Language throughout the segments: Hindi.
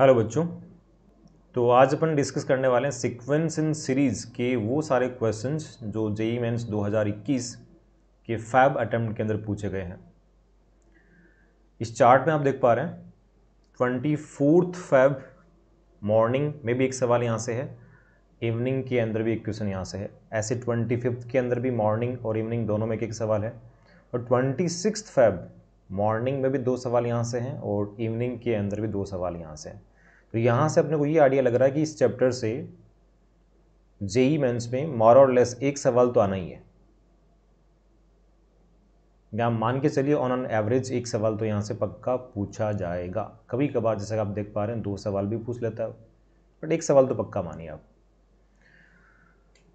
हेलो बच्चों तो आज अपन डिस्कस करने वाले हैं सिक्वेंस इन सीरीज़ के वो सारे क्वेश्चंस जो जेई मेंस 2021 के फैब अटेम्प्ट के अंदर पूछे गए हैं इस चार्ट में आप देख पा रहे हैं ट्वेंटी फोर्थ फैब मॉर्निंग में भी एक सवाल यहाँ से है इवनिंग के अंदर भी एक क्वेश्चन यहाँ से है ऐसे ट्वेंटी फिफ्थ के अंदर भी मॉर्निंग और इवनिंग दोनों में एक एक सवाल है और ट्वेंटी सिक्स फैब मॉर्निंग में भी दो सवाल यहाँ से हैं और इवनिंग के अंदर भी दो सवाल यहाँ से हैं तो यहाँ से अपने को ये आइडिया लग रहा है कि इस चैप्टर से जेई मेंस में मॉर और लेस एक सवाल तो आना ही है आप मान के चलिए ऑन एन एवरेज एक सवाल तो यहाँ से पक्का पूछा जाएगा कभी कभार जैसे आप देख पा रहे हैं दो सवाल भी पूछ लेता है बट एक सवाल तो पक्का मानिए आप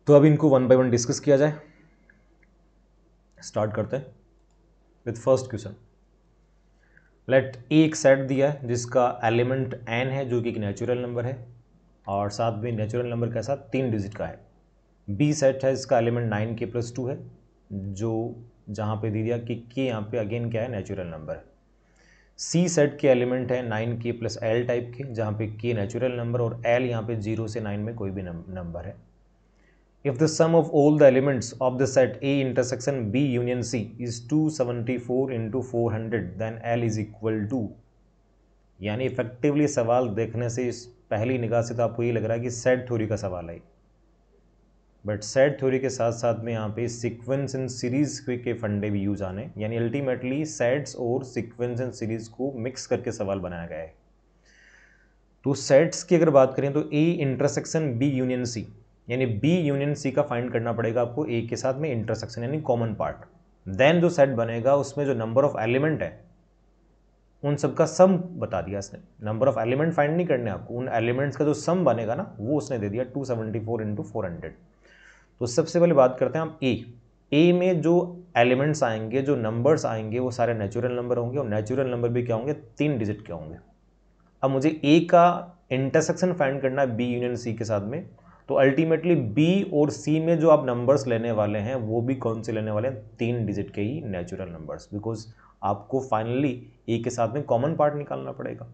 तो अब इनको वन बाय वन डिस्कस किया जाए स्टार्ट करते हैं with first question let A e एक सेट दिया है जिसका एलिमेंट एन है जो कि एक नेचुरल नंबर है और साथ में नेचुरल नंबर के साथ तीन डिजिट का है बी सेट है इसका एलिमेंट नाइन के प्लस टू है जो जहाँ पे दे दिया कि के यहाँ पे अगेन क्या है नेचुरल नंबर है सी सेट के एलिमेंट है नाइन के प्लस एल टाइप के जहाँ पे के नेचुरल नंबर और एल यहाँ पे जीरो से नाइन में कोई भी नंबर है If the sum of all the elements of the set A intersection B union C is 274 into 400 then L is equal to यानी इफेक्टिवली सवाल देखने से इस पहली निगाह से तो आपको ये लग रहा है कि सेट थ्योरी का सवाल है बट सेट थ्योरी के साथ साथ में यहाँ पे सिक्वेंस इन सीरीज के फंडे भी यूज आने यानी अल्टीमेटली सेट्स और सिक्वेंस इन सीरीज को मिक्स करके सवाल बनाया गया है तो सेट्स की अगर बात करें तो A intersection B union C यानी बी यूनियन सी का फाइंड करना पड़ेगा आपको ए के साथ में इंटरसेक्शन यानी कॉमन पार्ट देन जो सेट बनेगा उसमें जो नंबर ऑफ एलिमेंट है उन सब का सम बता दिया इसने नंबर ऑफ एलिमेंट फाइंड नहीं करने आपको उन एलिमेंट्स का जो सम बनेगा ना वो उसने दे दिया two seventy four into four hundred तो सबसे पहले बात करते हैं आप ए ए में जो एलिमेंट्स आएंगे जो नंबर्स आएंगे वो सारे नेचुरल नंबर होंगे और नेचुरल नंबर भी क्या होंगे तीन डिजिट के होंगे अब मुझे ए का इंटरसेक्शन फाइंड करना है बी यूनियन सी के साथ में तो अल्टीमेटली बी और सी में जो आप नंबर्स लेने वाले हैं वो भी कौन से लेने वाले हैं तीन डिजिट के ही नेचुरल नंबर्स बिकॉज आपको फाइनली ए के साथ में कॉमन पार्ट निकालना पड़ेगा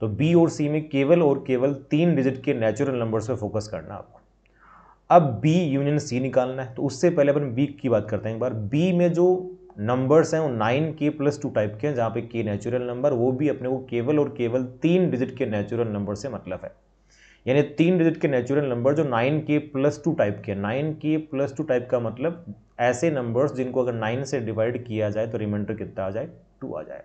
तो बी और सी में केवल और केवल तीन डिजिट के नेचुरल नंबर्स पे फोकस करना आपको अब बी यूनियन सी निकालना है तो उससे पहले अपन बी की बात करते हैं एक बार बी में जो नंबर्स हैं वो नाइन के प्लस टू टाइप के हैं जहाँ पे के नेचुरल नंबर वो भी अपने को केवल और केवल तीन डिजिट के नेचुरल नंबर से मतलब है यानी तीन डिजिट के नेचुरल नंबर जो नाइन के प्लस टू टाइप के नाइन के प्लस टू टाइप का मतलब ऐसे नंबर्स जिनको अगर नाइन से डिवाइड किया जाए तो रिमाइंडर कितना आ जाए टू आ जाए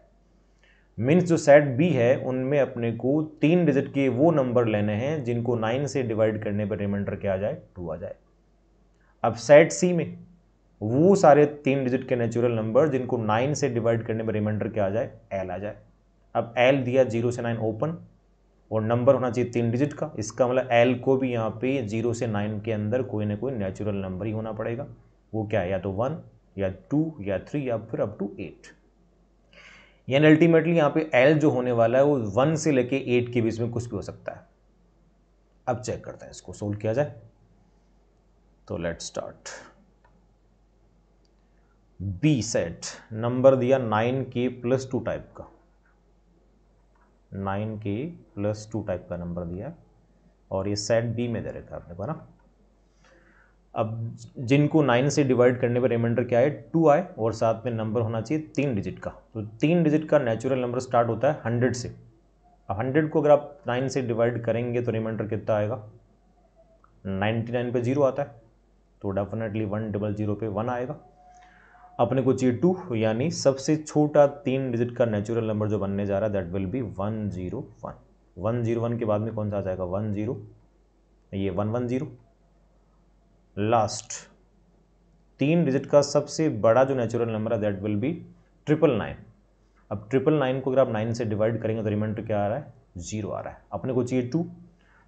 मीन्स जो सेट बी है उनमें अपने को तीन डिजिट के वो नंबर लेने हैं जिनको नाइन से डिवाइड करने पर रिमाइंडर क्या आ जाए टू आ जाए अब सेट सी में वो सारे तीन डिजिट के नेचुरल नंबर जिनको नाइन से डिवाइड करने पर रिमाइंडर क्या आ जाए एल आ जाए अब एल दिया जीरो से नाइन ओपन और नंबर होना चाहिए तीन डिजिट का इसका मतलब एल को भी यहाँ पे जीरो से नाइन के अंदर कोई ना कोई नेचुरल नंबर ही होना पड़ेगा वो क्या है या तो वन या टू या थ्री या फिर अप टू एट यानी अल्टीमेटली यहाँ पे एल जो होने वाला है वो वन से लेके एट के बीच में कुछ भी हो सकता है अब चेक करते हैं इसको सोल्व किया जाए तो let start B set number दिया नाइन के प्लस टू टाइप का नाइन के प्लस टू टाइप का नंबर दिया है और ये सेट बी में दे रखा थे आपने को ना अब जिनको नाइन से डिवाइड करने पर रिमाइंडर क्या है टू आए और साथ में नंबर होना चाहिए तीन डिजिट का तो तीन डिजिट का नेचुरल नंबर स्टार्ट होता है हंड्रेड से अब हंड्रेड को अगर आप नाइन से डिवाइड करेंगे तो रिमाइंडर कितना आएगा नाइन्टी नाइन पे जीरो आता है तो डेफिनेटली वन डबल जीरो पे वन आएगा अपने को चाहिए टू यानी सबसे छोटा तीन डिजिट का नेचुरल नंबर जो बनने जा रहा है that will be one zero one one zero one के बाद में कौन सा आ जाएगा वन जीरो ये वन वन जीरो लास्ट तीन डिजिट का सबसे बड़ा जो नेचुरल नंबर है that will be triple nine अब ट्रिपल नाइन को अगर आप नाइन से डिवाइड करेंगे तो रिमाइंडर क्या आ रहा है जीरो आ रहा है अपने को चाहिए टू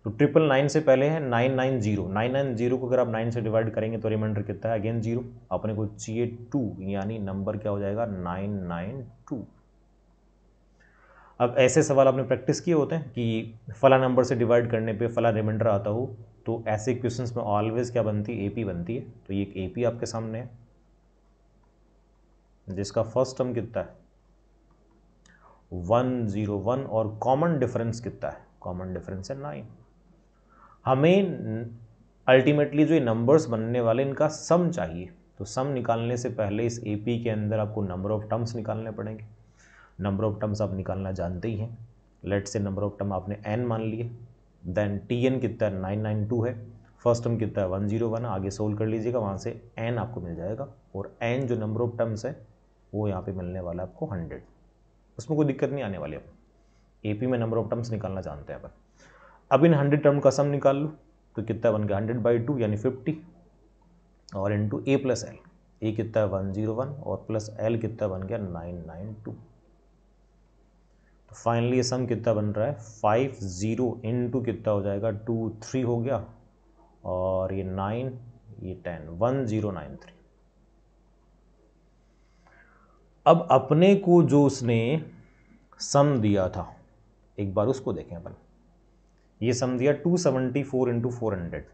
तो ट्रिपल नाइन से पहले है nine nine zero nine nine zero को अगर आप नाइन से डिवाइड करेंगे तो रिमाइंडर कितना है अगेन जीरो अपने को चाहिए टू यानी नंबर क्या हो जाएगा नाइन नाइन टू अब ऐसे सवाल आपने प्रैक्टिस किए होते हैं कि फला नंबर से डिवाइड करने पे फला रिमाइंडर आता हो तो ऐसे क्वेश्चंस में ऑलवेज क्या बनती है एपी बनती है तो ये एक एपी आपके सामने है जिसका फर्स्ट टर्म कितना है वन जीरो वन और कॉमन डिफरेंस कितना है कॉमन डिफरेंस है नाइन हमें अल्टीमेटली जो ये नंबर्स बनने वाले इनका सम चाहिए तो सम निकालने से पहले इस ए पी के अंदर आपको नंबर ऑफ़ टर्म्स निकालने पड़ेंगे नंबर ऑफ़ टर्म्स आप निकालना जानते ही हैं let say number of term आपने एन मान लिए देन टी एन कितना है नाइन नाइन टू है फर्स्ट टर्म कितना है वन जीरो वन आगे सोल्व कर लीजिएगा वहाँ से एन आपको मिल जाएगा और एन जो नंबर ऑफ़ टर्म्स है वो यहाँ पे मिलने वाला है आपको हंड्रेड उसमें कोई दिक्कत नहीं आने वाली अपन ए पी में नंबर ऑफ़ टर्म्स निकालना जानते हैं अपन अब इन हंड्रेड टर्म का सम निकाल लो तो कितना बन गया हंड्रेड बाई टू यानी फिफ्टी और into A plus L A कितना है वन जीरो वन और प्लस एल कितना बन गया नाइन नाइन टू तो फाइनली ये सम कितना बन रहा है फाइव ज़ीरो इन टू कितना हो जाएगा टू थ्री हो गया और ये नाइन ये ten one zero nine three अब अपने को जो उसने सम दिया था एक बार उसको देखें अपन ये सम दिया two seventy four into four hundred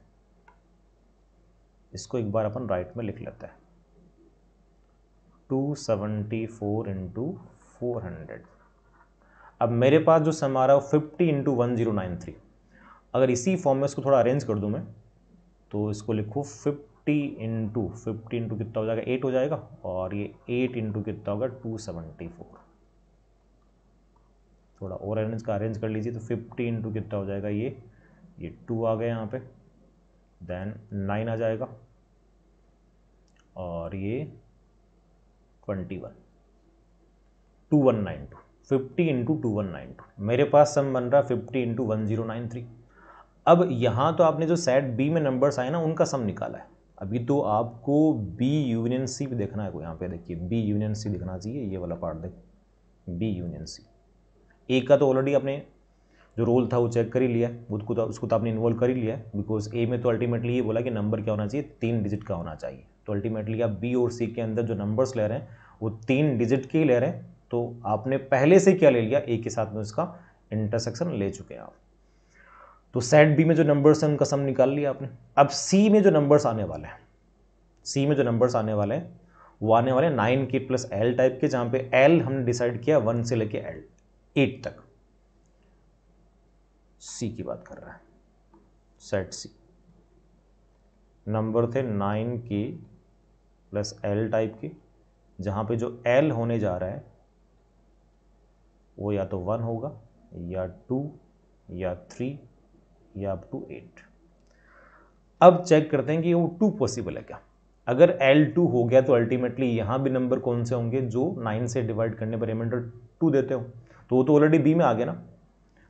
इसको एक बार अपन राइट में लिख लेते हैं two seventy four into four hundred अब मेरे पास जो सम आ रहा है वो fifty into one zero nine three अगर इसी फॉर्म में इसको थोड़ा अरेंज कर दूं मैं तो इसको लिखो फिफ्टी इंटू फिफ्टी इंटू कितना हो जाएगा एट हो जाएगा और ये एट इंटू कितना होगा टू सेवेंटी फोर थोड़ा और अरेंज का अरेंज कर लीजिए तो फिफ्टी इंटू कितना हो जाएगा ये ये टू आ गया यहाँ पे देन नाइन आ जाएगा और ये twenty one two one nine two fifty into two one nine two मेरे पास सम बन रहा है fifty into one zero nine three अब यहाँ तो आपने जो सेट बी में नंबर्स आए ना उनका सम निकाला है अभी तो आपको बी यूनियन सी भी देखना है यहाँ पे देखिए बी यूनियन सी दिखना चाहिए ये वाला पार्ट देख बी यूनियन सी एक का तो ऑलरेडी आपने जो रोल था वो चेक कर ही लिया बुद्ध को तो उसको तो आपने इन्वॉल्व कर ही लिया बिकॉज ए में तो अल्टीमेटली ये बोला कि नंबर क्या होना चाहिए तीन डिजिट का होना चाहिए तो अल्टीमेटली आप बी और सी के अंदर जो नंबर्स ले रहे हैं वो तीन डिजिट के ही ले रहे हैं तो आपने पहले से क्या ले लिया ए के साथ में उसका इंटरसेक्शन ले चुके हैं आप तो सेट बी में जो नंबर्स हैं उनका सम निकाल लिया आपने अब सी में जो नंबर्स आने वाले हैं सी में जो नंबर्स आने वाले हैं वो आने वाले हैं नाइन के प्लस एल टाइप के जहाँ पे एल हमने डिसाइड किया वन से लेके एल एट तक सी की बात कर रहा है सेट सी नंबर थे नाइन के प्लस एल टाइप के जहां पे जो एल होने जा रहा है वो या तो वन होगा या टू या थ्री या अप टू एट अब चेक करते हैं कि वो टू पॉसिबल है क्या अगर एल टू हो गया तो अल्टीमेटली यहां भी नंबर कौन से होंगे जो नाइन से डिवाइड करने पर रिमाइंडर टू देते हों तो वो तो ऑलरेडी बी में आ गया ना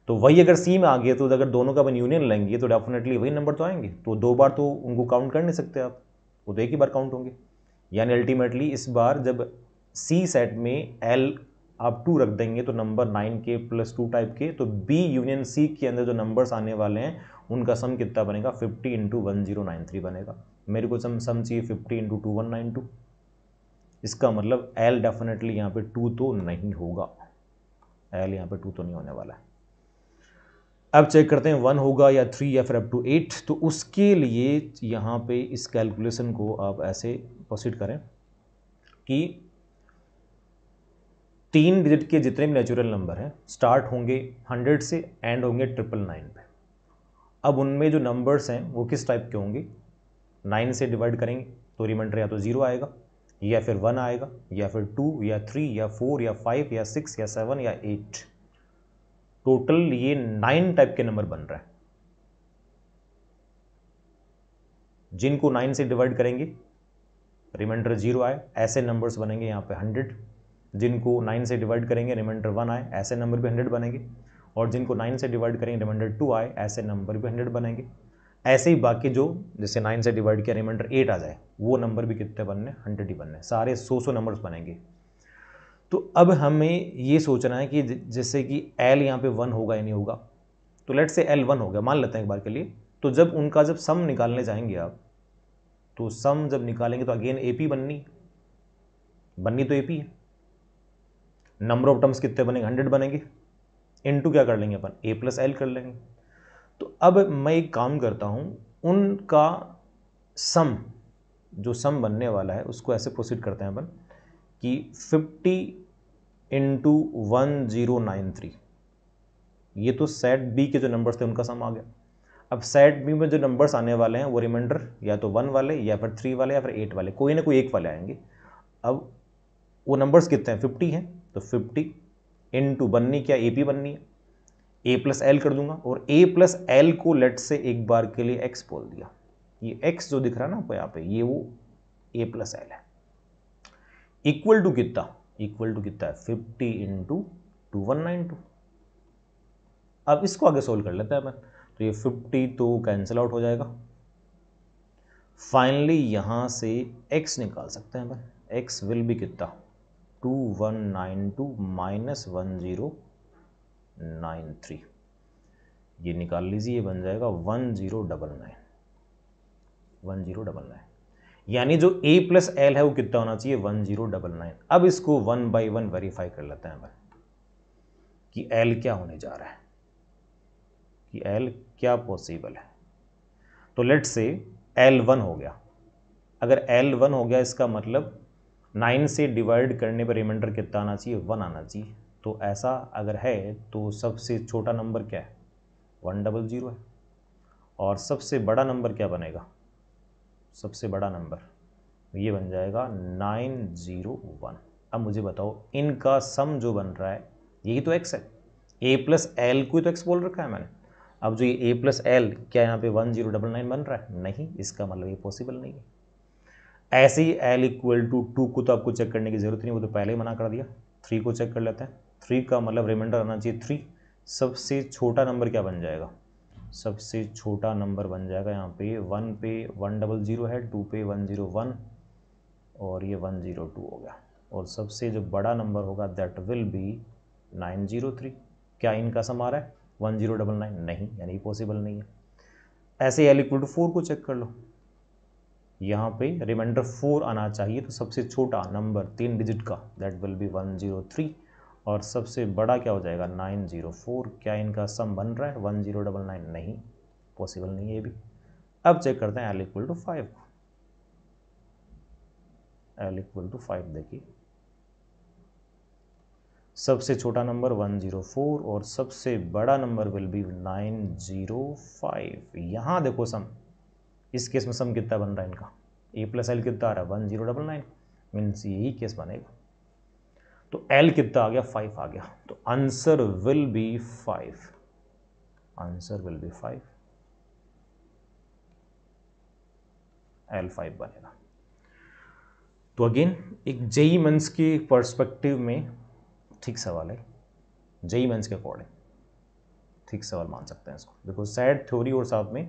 तो वही अगर सी में आ गया तो अगर दोनों का अपन यूनियन लेंगे तो डेफिनेटली वही नंबर तो आएंगे तो दो बार तो उनको काउंट कर नहीं सकते आप वो तो एक ही बार काउंट होंगे यानी अल्टीमेटली इस बार जब सी सेट में एल आप टू रख देंगे तो नंबर नाइन के प्लस टू टाइप के तो बी यूनियन सी के अंदर जो नंबर्स आने वाले हैं उनका सम कितना बनेगा fifty into one zero nine three बनेगा मेरे को सम सम चाहिए fifty into two one nine two इसका मतलब एल डेफिनेटली यहाँ पे टू तो नहीं होगा एल यहाँ पे टू तो नहीं होने वाला है अब चेक करते हैं वन होगा या थ्री या फिर अप टू एट तो उसके लिए यहाँ पे इस कैलकुलेशन को आप ऐसे प्रोसीड करें कि तीन डिजिट के जितने भी नेचुरल नंबर हैं स्टार्ट होंगे हंड्रेड से एंड होंगे ट्रिपल नाइन पे अब उनमें जो नंबर्स हैं वो किस टाइप के होंगे नाइन से डिवाइड करेंगे तो रिमाइंडर या तो ज़ीरो आएगा या फिर वन आएगा या फिर टू या थ्री या फोर या फाइव या सिक्स या सेवन या एट टोटल ये नाइन टाइप के नंबर बन रहे हैं जिनको नाइन से डिवाइड करेंगे रिमाइंडर जीरो आए ऐसे नंबर्स बनेंगे यहाँ पे हंड्रेड जिनको नाइन से डिवाइड करेंगे रिमाइंडर वन आए ऐसे नंबर भी हंड्रेड बनेंगे और जिनको नाइन से डिवाइड करेंगे रिमाइंडर टू आए ऐसे नंबर भी हंड्रेड बनेंगे ऐसे ही बाकी जो जैसे नाइन से डिवाइड किया रिमाइंडर एट आ जाए वो नंबर भी कितने बनने हंड्रेड ही बनने सारे सौ सौ नंबर्स बनेंगे तो अब हमें ये सोचना है कि जैसे कि एल यहाँ पे वन होगा या नहीं होगा तो लेट से एल वन हो गया मान लेते हैं एक बार के लिए तो जब उनका जब सम निकालने जाएंगे आप तो सम जब निकालेंगे तो अगेन ए पी बननी बननी तो ए पी है नंबर ऑफ टर्म्स कितने बनेंगे हंड्रेड बनेंगे इन टू क्या कर लेंगे अपन ए प्लस एल कर लेंगे तो अब मैं एक काम करता हूँ उनका सम जो सम बनने वाला है उसको ऐसे प्रोसीड करते हैं अपन कि 50 into one zero nine three ये तो सेट बी के जो नंबर्स थे उनका सम आ गया अब सेट बी में जो नंबर्स आने वाले हैं वो रिमाइंडर या तो वन वाले या फिर थ्री वाले या फिर एट वाले कोई ना कोई एक वाले आएंगे अब वो नंबर्स कितने हैं फिफ्टी हैं तो फिफ्टी इन टू बननी क्या ए पी बननी है ए प्लस एल कर दूंगा और ए प्लस एल को लेट से एक बार के लिए एक्स बोल दिया ये एक्स जो दिख रहा है ना आपको यहाँ पे ये वो ए प्लस एल है इक्वल टू कितना इक्वल टू कितना है fifty into two one nine two अब इसको आगे सोल्व कर लेते हैं अपन तो ये फिफ्टी तो कैंसिल आउट हो जाएगा फाइनली यहाँ से एक्स निकाल सकते हैं अपन एक्स विल भी कितना two one nine two minus one zero nine three ये निकाल लीजिए ये बन जाएगा one zero double nine one zero double nine यानी जो ए प्लस एल है वो कितना होना चाहिए वन ज़ीरो डबल नाइन अब इसको वन बाई वन वेरीफाई कर लेते हैं भाई कि एल क्या होने जा रहा है कि एल क्या पॉसिबल है तो लेट से एल वन हो गया अगर एल वन हो गया इसका मतलब नाइन से डिवाइड करने पर रिमाइंडर कितना आना चाहिए वन आना चाहिए तो ऐसा अगर है तो सबसे छोटा नंबर क्या है वन डबल ज़ीरो है और सबसे बड़ा नंबर क्या बनेगा सबसे बड़ा नंबर ये बन जाएगा नाइन ज़ीरो वन अब मुझे बताओ इनका सम जो बन रहा है यही तो एक्स है ए प्लस एल को ही तो एक्स बोल रखा है मैंने अब जो ये ए प्लस एल क्या यहाँ पे वन जीरो डबल नाइन बन रहा है नहीं इसका मतलब ये पॉसिबल नहीं है ऐसे ही एल इक्वल टू टू को तो आपको चेक करने की ज़रूरत नहीं वो तो पहले ही मना कर दिया थ्री को चेक कर लेते हैं थ्री का मतलब रिमाइंडर आना चाहिए थ्री सबसे छोटा नंबर क्या बन जाएगा सबसे छोटा नंबर बन जाएगा यहाँ पे वन पे वन डबल ज़ीरो है टू पे वन ज़ीरो वन और ये वन ज़ीरो टू हो गया और सबसे जो बड़ा नंबर होगा that will be nine zero three क्या इनका सम आ रहा है वन ज़ीरो डबल नाइन नहीं यानी पॉसिबल नहीं है ऐसे एल इक्वल टू फोर को चेक कर लो यहाँ पे रिमाइंडर फोर आना चाहिए तो सबसे छोटा नंबर तीन डिजिट का that will be one zero three और सबसे बड़ा क्या हो जाएगा नाइन ज़ीरो फोर क्या इनका सम बन रहा है वन ज़ीरो डबल नाइन नहीं पॉसिबल नहीं ये भी अब चेक करते हैं L equal to five L equal to five देखिए सबसे छोटा नंबर 104 और सबसे बड़ा नंबर विल बी 905 यहाँ देखो सम इस केस में सम कितना बन रहा है इनका ए प्लस एल कितना आ रहा है one zero double nine means यही केस बनेगा तो एल कितना आ गया फाइव आ गया तो answer will be five answer will be five L five बनेगा तो अगेन एक जेई मंस के पर्सपेक्टिव में ठीक सवाल है जेई मंस के अकॉर्डिंग ठीक सवाल मान सकते हैं इसको देखो सैड थ्योरी और साथ में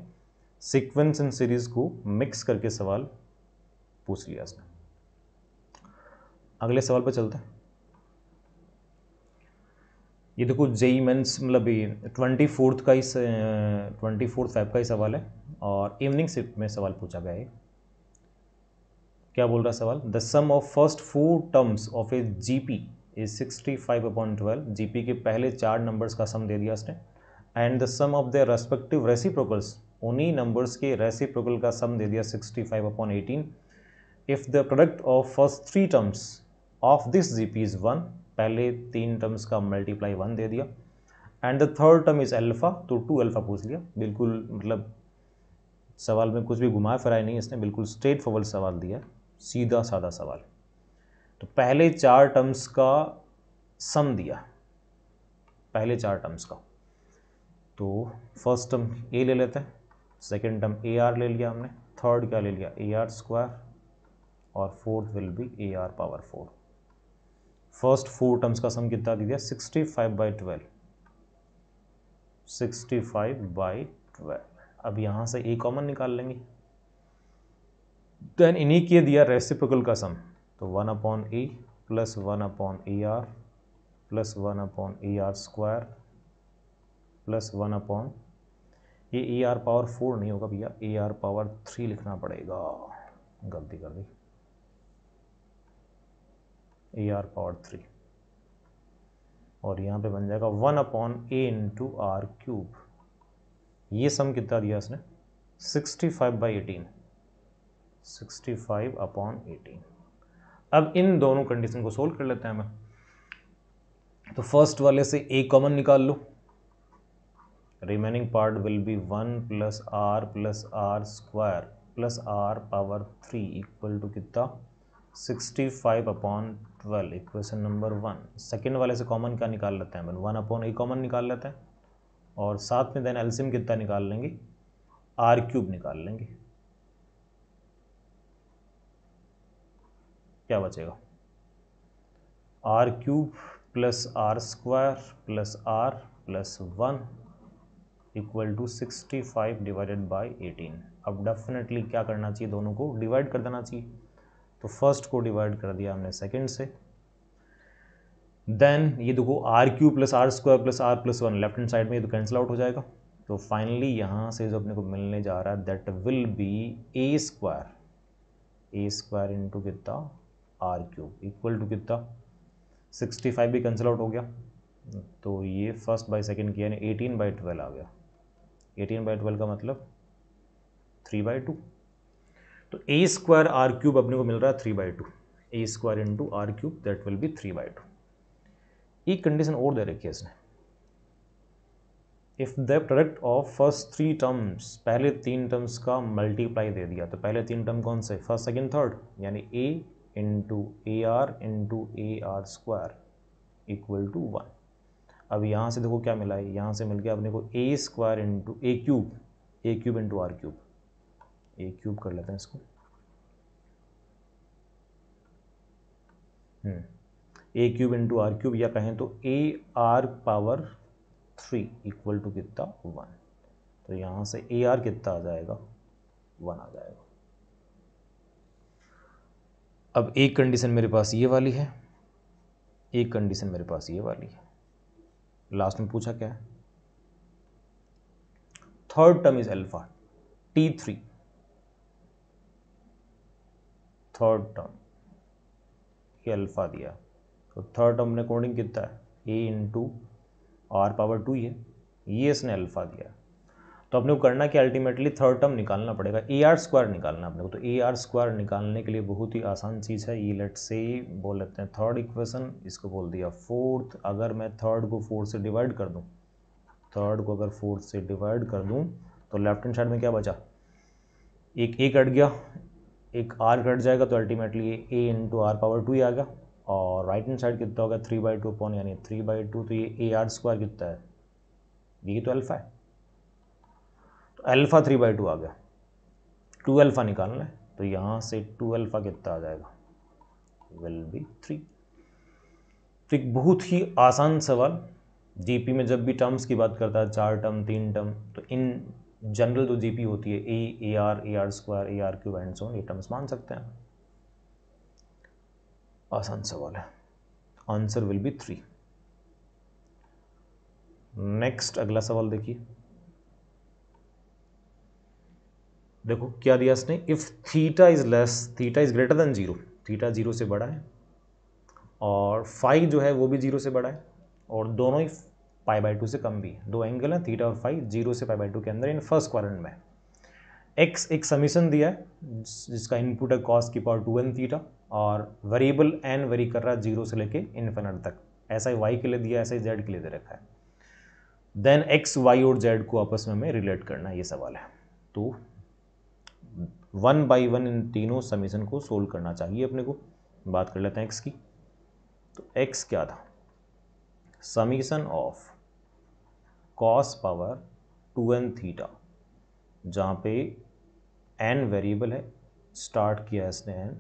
सीक्वेंस एंड सीरीज को मिक्स करके सवाल पूछ लिया इसने अगले सवाल पर चलते हैं ये देखो जेई मेन्स मतलब ट्वेंटी फोर्थ का ही ट्वेंटी फोर्थ फाइव का ही सवाल है और इवनिंग शिफ्ट में सवाल पूछा गया है क्या बोल रहा सवाल the sum of first four terms of a G P is sixty five upon twelve G के पहले चार नंबर्स का सम दे दिया उसने and the sum of the respective reciprocals उन्हीं नंबर्स के रेसिप्रोकल का सम दे दिया sixty five upon eighteen if the product of first three terms of this G P is one पहले तीन टर्म्स का मल्टीप्लाई वन दे दिया and the third term is alpha तो टू अल्फ़ा पूछ लिया बिल्कुल मतलब सवाल में कुछ भी घुमाया फिराया नहीं इसने बिल्कुल स्ट्रेट फॉरवर्ड सवाल दिया सीधा साधा सवाल तो पहले चार टर्म्स का सम दिया पहले चार टर्म्स का तो फर्स्ट टर्म ए ले लेते हैं सेकेंड टर्म ए आर ले लिया हमने थर्ड क्या ले लिया ए आर स्क्वायर और fourth will be A R power four first four terms का सम कितना दे दिया sixty five by twelve sixty five by twelve अब यहाँ से ए कॉमन निकाल लेंगे देन इन्हीं के दिया रेसिप्रोकल का सम तो one upon A plus one upon A R plus one upon A are square plus one upon ये ए आर पावर फोर नहीं होगा भैया ए आर पावर थ्री लिखना पड़ेगा गलती कर दी ए आर पावर थ्री और यहाँ पे बन जाएगा one upon A into are cube ये सम कितना दिया इसने sixty five by eighteen sixty five upon eighteen अब इन दोनों कंडीशन को सोल्व कर लेते हैं हमें तो फर्स्ट वाले से ए कॉमन निकाल लो remaining part will be one plus R plus are square plus are power three equal to कितना sixty five upon twelve equation number one second वाले से कॉमन क्या निकाल लेते हैं वन अपॉन ए कॉमन निकाल लेते हैं और साथ में देन एल्सियम कितना निकाल लेंगे आर क्यूब निकाल लेंगे क्या बचेगा R cube plus are square plus R plus one equal to sixty five divided by eighteen अब डेफिनेटली क्या करना चाहिए दोनों को डिवाइड कर देना चाहिए तो फर्स्ट को डिवाइड कर दिया हमने सेकेंड से देन ये देखो R cube plus are square plus R plus one left hand side में ये तो कैंसिल आउट हो जाएगा तो फाइनली यहाँ से जो अपने को मिलने जा रहा है that will be A square A square into कितना आर क्यूब इक्वल टू कितना सिक्सटी फाइव भी कैंसिल आउट हो गया तो ये फर्स्ट बाई सेकेंड किया यानी एटीन बाई ट्वेल्व आ गया एटीन बाई ट्वेल्व का मतलब थ्री बाई टू तो ए स्क्वायर आर क्यूब अपने को मिल रहा है three by two A square into are cube that will be three by two एक कंडीशन और दे रखी है इसने if the product of first three terms पहले तीन टर्म्स का मल्टीप्लाई दे दिया तो पहले तीन टर्म कौन से फर्स्ट सेकेंड थर्ड यानी ए into A R into A are square equal to one अब यहाँ से देखो क्या मिला है यहाँ से मिल गया अपने को A square into A cube A cube into are cube A cube कर लेते हैं इसको A cube into are cube या कहें तो A R power three equal to कितना वन तो यहां से ए आर कितना आ जाएगा वन आ जाएगा अब एक कंडीशन मेरे पास ये वाली है एक कंडीशन मेरे पास ये वाली है लास्ट में पूछा क्या है third term is alpha T three third term ये अल्फ़ा दिया तो थर्ड टर्म ने अकॉर्डिंग कितना है ए इंटू आर पावर टू ये ये इसने अल्फ़ा दिया तो अपने को करना कि अल्टीमेटली थर्ड टर्म निकालना पड़ेगा ए आर स्क्वायर निकालना अपने को तो ए आर स्क्वायर निकालने के लिए बहुत ही आसान चीज़ है ये लेट से बोल लेते हैं थर्ड इक्वेशन इसको बोल दिया फोर्थ अगर मैं थर्ड को फोर्थ से डिवाइड कर दूँ थर्ड को अगर फोर्थ से डिवाइड कर दूँ तो लेफ्ट हैंड साइड में क्या बचा एक ए कट गया एक आर घट जाएगा तो अल्टीमेटली ये A into are power two ही आ गया और राइट हैंड साइड कितना होगा थ्री बाई टू अपॉन यानी थ्री बाई टू तो ये ए आर स्क्वायर कितना है ये तो अल्फ़ा है तो अल्फ़ा थ्री बाई टू आ गया टू अल्फ़ा निकालना है तो यहाँ से टू अल्फ़ा कितना आ जाएगा विल बी थ्री तो एक बहुत ही आसान सवाल जीपी में जब भी टर्म्स की बात करता है चार टर्म तीन टर्म तो इन जनरल जो जीपी होती है A A R A R square A R cube and so on ये टर्म्स मान सकते हैं आसान सवाल है answer will be three next अगला सवाल देखिए देखो क्या दिया इसने if theta is less theta is greater than zero theta zero से बड़ा है और फाइव जो है वो भी ज़ीरो से बड़ा है और दोनों ही पाई बाई टू से कम भी दो एंगल हैं थीटा और फाइव जीरो से पाई बाई टू के अंदर इन फर्स्ट क्वारन में एक्स एक समीशन दिया है जिसका इनपुट है कॉस की पावर टू एन थीटा और वेरिएबल एन वेरी कर रहा है जीरो से लेके इन्फिनट तक ऐसा ही वाई के लिए दिया ऐसा ही जेड के लिए दे रखा है देन एक्स वाई और जेड को आपस में हमें रिलेट करना ये सवाल है तो वन बाई वन इन तीनों समीशन को सोल्व करना चाहिए अपने को बात कर लेते हैं एक्स की तो एक्स क्या था summation of cos power two N theta जहाँ पे एन वेरिएबल है स्टार्ट किया इसने एन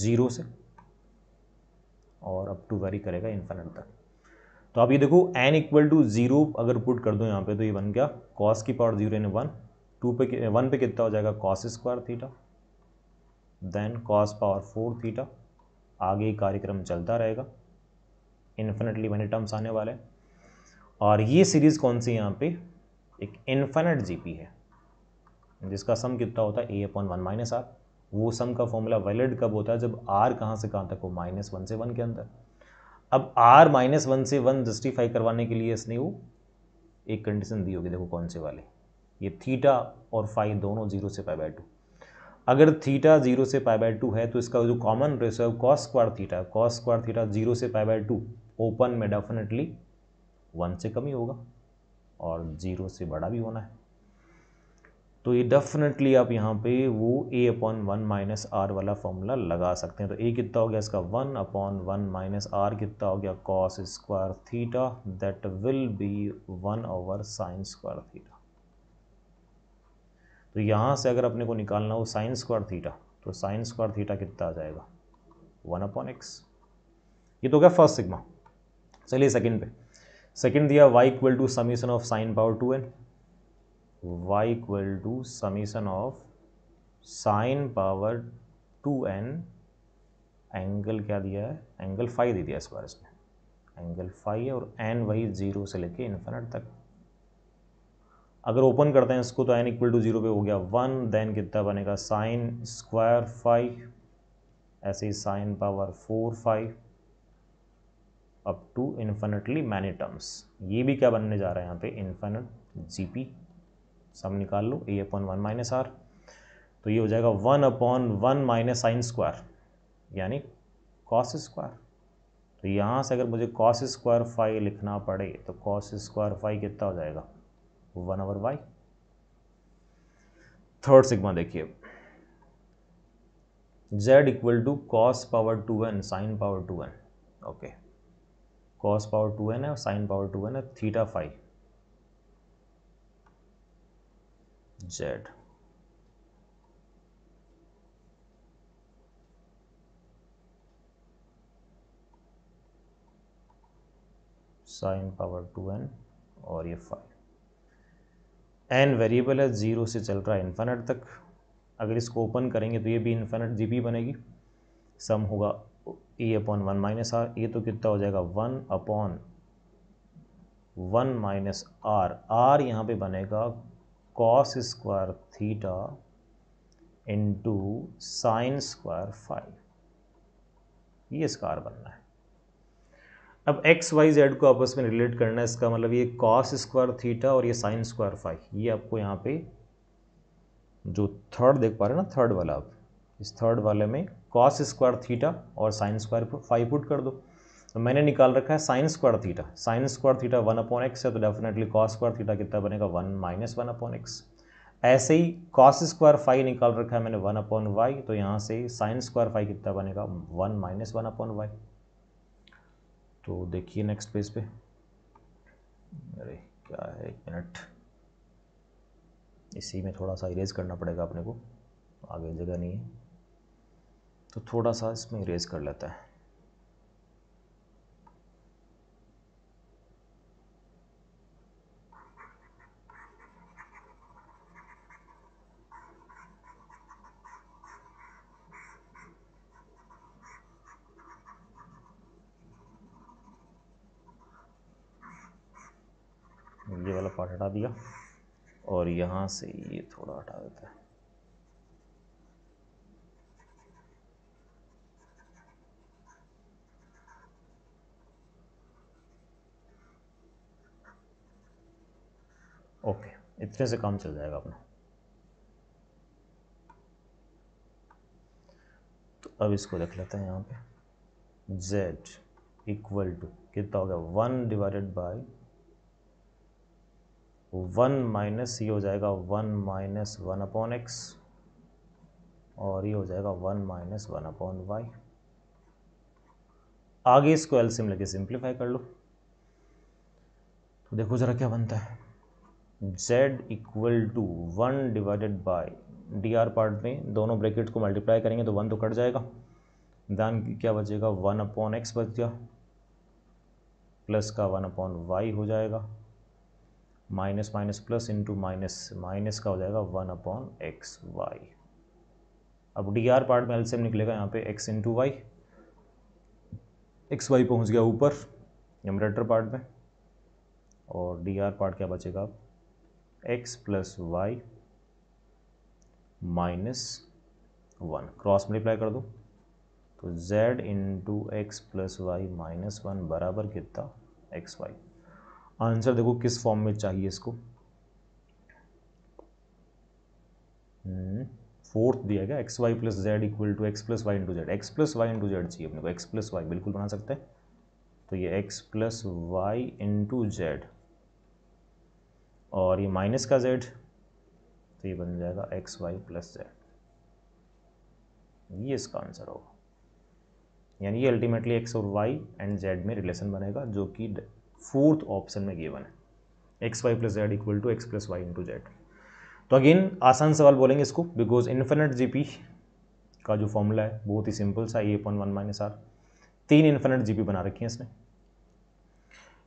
ज़ीरो से और अप टू वेरी करेगा इन्फिनिट तक तो आप ये देखो एन इक्वल टू ज़ीरो अगर पुट कर दो यहाँ पे तो ये बन गया कॉस की पावर ज़ीरो यानी वन टू पे वन पे कितना हो जाएगा cos square theta then cos power four theta आगे कार्यक्रम चलता रहेगा इन्फिनेटली मैंने टर्म्स आने वाले हैं और ये सीरीज़ कौन सी यहाँ पे एक इन्फाइनट जीपी है जिसका सम कितना होता है A upon one minus R वो सम का फॉर्मूला वैलिड कब होता है जब आर कहाँ से कहाँ तक हो माइनस वन से वन के अंदर अब आर माइनस वन से वन जस्टिफाई करवाने के लिए इसने वो एक कंडीशन दी होगी देखो कौन से वाले ये थीटा और फाइव दोनों जीरो से पाई बाई टू अगर थीटा जीरो से पाई बाई टू है तो इसका जो कॉमन रेशो है cos square theta cos square theta zero से पाई बाई टू ओपन में डेफिनेटली वन से कम ही होगा और ज़ीरो से बड़ा भी होना है तो ये डेफिनेटली आप यहाँ पे वो A upon one minus R वाला फॉर्मूला लगा सकते हैं तो ए कितना हो गया इसका one upon one minus R कितना हो गया cos square theta that will be one over sine square theta तो यहाँ से अगर अपने को निकालना हो साइन स्क्वायर थीटा तो साइन स्क्वायर थीटा कितना आ जाएगा वन अपॉन एक्स ये तो क्या फर्स्ट सिग्मा चलिए सेकेंड पे सेकेंड दिया y equal to summation of sine power two N Y equal to summation of sine power two N angle क्या दिया है एंगल फाइव दे दिया इस बार इसमें एंगल फाइव है और एन वही जीरो से लेके इन्फिनट तक अगर ओपन करते हैं इसको तो एन इक्वल टू जीरो पे हो गया वन देन कितना बनेगा साइन स्क्वायर फाइव ऐसे ही sine power four five up to infinitely many terms ये भी क्या बनने जा रहा है यहाँ पे इन्फिनिट जी पी सब निकाल लो A upon one minus R तो ये हो जाएगा one upon one minus sine square यानी कॉस स्क्वायर तो यहाँ से अगर मुझे कॉस स्क्वायर फाइव लिखना पड़े तो कॉस स्क्वायर फाइव कितना हो जाएगा one over Y third sigma देखिए Z equal to cos power two N sine power two N okay cos power two N है और साइन पावर टू एन है theta five Z sine power two N और ये फाइव एन वेरिएबल है ज़ीरो से चल रहा है इन्फानेट तक अगर इसको ओपन करेंगे तो ये भी इन्फानेट जी बनेगी सम होगा E upon one minus R ये तो कितना हो जाएगा one upon one minus R R यहाँ पे बनेगा cos square theta into sine square five ये इसका आर बनना है अब एक्स वाई जेड को आपस में रिलेट करना है इसका मतलब ये कॉस स्क्वायर थीटा और ये साइन स्क्वायर फाइव ये आपको यहाँ पे जो थर्ड देख पा रहे हैं ना थर्ड वाला आप इस थर्ड वाले में कॉस स्क्वायर थीटा और साइन स्क्वायर फाइव पुट कर दो तो मैंने निकाल रखा है sine square theta sine square theta one upon X है तो डेफिनेटली कॉस स्क्वायर थीटा कितना बनेगा one minus one upon X ऐसे ही कॉस स्क्वायर फाइव निकाल रखा है मैंने वन अपॉन वाई तो यहाँ से साइन स्क्वायर फाइव कितना बनेगा one minus one upon Y तो देखिए नेक्स्ट पेज पे अरे क्या है एक मिनट इसी में थोड़ा सा इरेज करना पड़ेगा अपने को आगे जगह नहीं है तो थोड़ा सा इसमें इरेज कर लेते हैं ये वाला पार्ट हटा दिया और यहाँ से ये थोड़ा हटा देता है ओके इतने से काम चल जाएगा अपना तो अब इसको देख लेते हैं यहाँ पे जेड इक्वल टू कितना हो गया one divided by one minus ये हो जाएगा one minus one upon X और ये e हो जाएगा one minus one upon Y आगे इसको एल्सियम लेके सिंप्लीफाई कर लो तो देखो ज़रा क्या बनता है Z equal to one divided by D R part में दोनों ब्रैकेट को मल्टीप्लाई करेंगे तो वन तो कट जाएगा दान क्या बचेगा वन अपॉन एक्स बच गया प्लस का वन अपॉन वाई हो जाएगा minus minus plus into minus minus का हो जाएगा वन अपॉन एक्स वाई अब डी आर पार्ट में एलसीएम निकलेगा यहाँ पे X into Y X Y पहुँच गया ऊपर न्यूमरेटर पार्ट में और डी आर पार्ट क्या बचेगा X plus Y minus one cross multiply कर दो तो z into X plus Y minus one बराबर कितना एक्स वाई आंसर देखो किस फॉर्म में चाहिए इसको फोर्थ हम्म, दिया गया X Y plus Z equal to x plus Y into Z X plus Y into Z चाहिए अपने को एक्स प्लस वाई बिल्कुल बना सकते हैं तो ये X plus Y into Z और ये माइनस का जेड तो ये बन जाएगा एक्स वाई प्लस जेड ये इसका आंसर होगा यानी ये अल्टीमेटली एक्स और वाई एंड जेड में रिलेशन बनेगा जो कि फोर्थ ऑप्शन में गिवन है x Y plus Z equal to x plus Y into z तो अगेन आसान सवाल बोलेंगे इसको बिकॉज इन्फिनिट जीपी का जो फॉर्मूला है बहुत ही सिंपल सा a point one minus r तीन इन्फिनिट जीपी बना रखी है इसने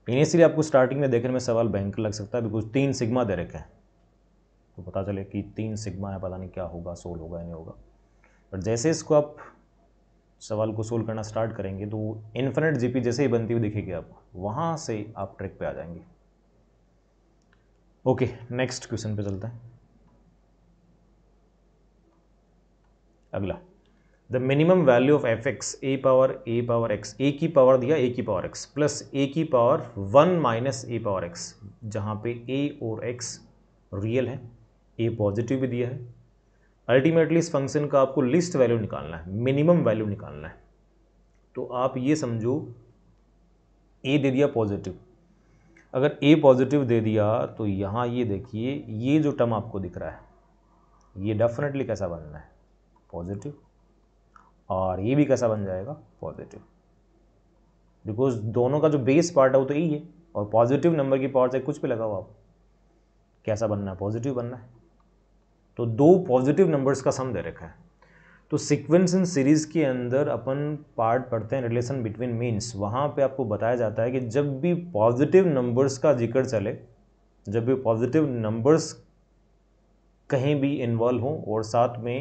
इनिशियली आपको स्टार्टिंग में देखने में सवाल भयंकर लग सकता है बिकॉज तीन सिग्मा दे रखे हैं तो पता चले कि तीन सिग्मा है पता नहीं क्या होगा सोल्व होगा या नहीं होगा बट जैसे इसको आप सवाल को सोल्व करना स्टार्ट करेंगे तो इन्फिनेट जीपी जैसे ही बनती हुई दिखेगी आप वहाँ से आप ट्रैक पे आ जाएंगे ओके नेक्स्ट क्वेश्चन पे चलते हैं अगला the minimum value of f x a power a power x a की पावर दिया ए की पावर एक्स प्लस ए की power one minus a power x जहाँ पे ए और एक्स रियल है ए पॉजिटिव भी दिया है अल्टीमेटली इस फंक्शन का आपको लिस्ट वैल्यू निकालना है मिनिमम वैल्यू निकालना है तो आप ये समझो ए दे दिया पॉजिटिव अगर ए पॉजिटिव दे दिया तो यहाँ ये देखिए ये जो टर्म आपको दिख रहा है ये डेफिनेटली कैसा बनना है पॉजिटिव और ये भी कैसा बन जाएगा पॉजिटिव बिकॉज दोनों का जो बेस पार्ट है वो तो यही है और पॉजिटिव नंबर की पावर से कुछ भी लगाओ आप कैसा बनना है पॉजिटिव बनना है तो दो पॉजिटिव नंबर्स का सम दे रखा है तो सीक्वेंस इन सीरीज़ के अंदर अपन पार्ट पढ़ते हैं रिलेशन बिटवीन मीन्स वहाँ पे आपको बताया जाता है कि जब भी पॉजिटिव नंबर्स का जिक्र चले जब भी पॉजिटिव नंबर्स कहीं भी इन्वॉल्व हों और साथ में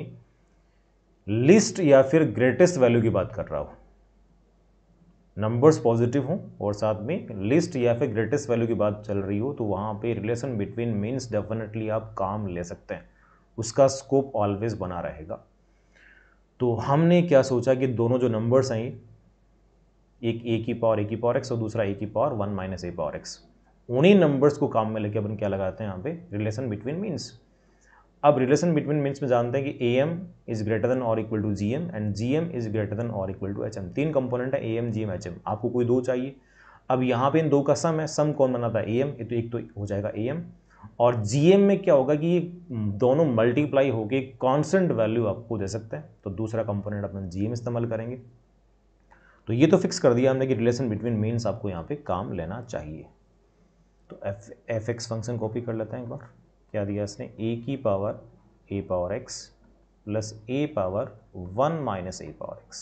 लिस्ट या फिर ग्रेटेस्ट वैल्यू की बात कर रहा हूं नंबर्स पॉजिटिव हो और साथ में लिस्ट या फिर ग्रेटेस्ट वैल्यू की बात चल रही हो तो वहां पे रिलेशन बिटवीन मीन्स डेफिनेटली आप काम ले सकते हैं उसका स्कोप ऑलवेज बना रहेगा तो हमने क्या सोचा कि दोनों जो नंबर्स हैं एक ए की पावर ए की पावर एक्स और दूसरा ए की power one minus a power x उन्हीं नंबर्स को काम में लेके अपन क्या लगाते हैं यहाँ पे रिलेशन बिटवीन मीन्स अब रिलेशन बिटवीन मीन्स में जानते हैं कि A M is greater than और equal to G M and G M is greater than और इक्वल टू एच एम तीन कंपोनेंट है A M G M H M आपको कोई दो चाहिए अब यहाँ पे इन दो का सम है सम कौन बनाता है ए एम ये तो एक तो हो जाएगा ए एम और जी एम में क्या होगा कि ये दोनों मल्टीप्लाई होकर कॉन्स्टेंट वैल्यू आपको दे सकते हैं तो दूसरा कंपोनेंट अपन जी एम इस्तेमाल करेंगे तो ये तो फिक्स कर दिया हमने कि रिलेशन बिटवीन मीन्स आपको यहाँ पे काम लेना चाहिए तो f f x function copy कर लेते हैं एक बार क्या दिया इसने ए की power a power x plus a power one minus a power x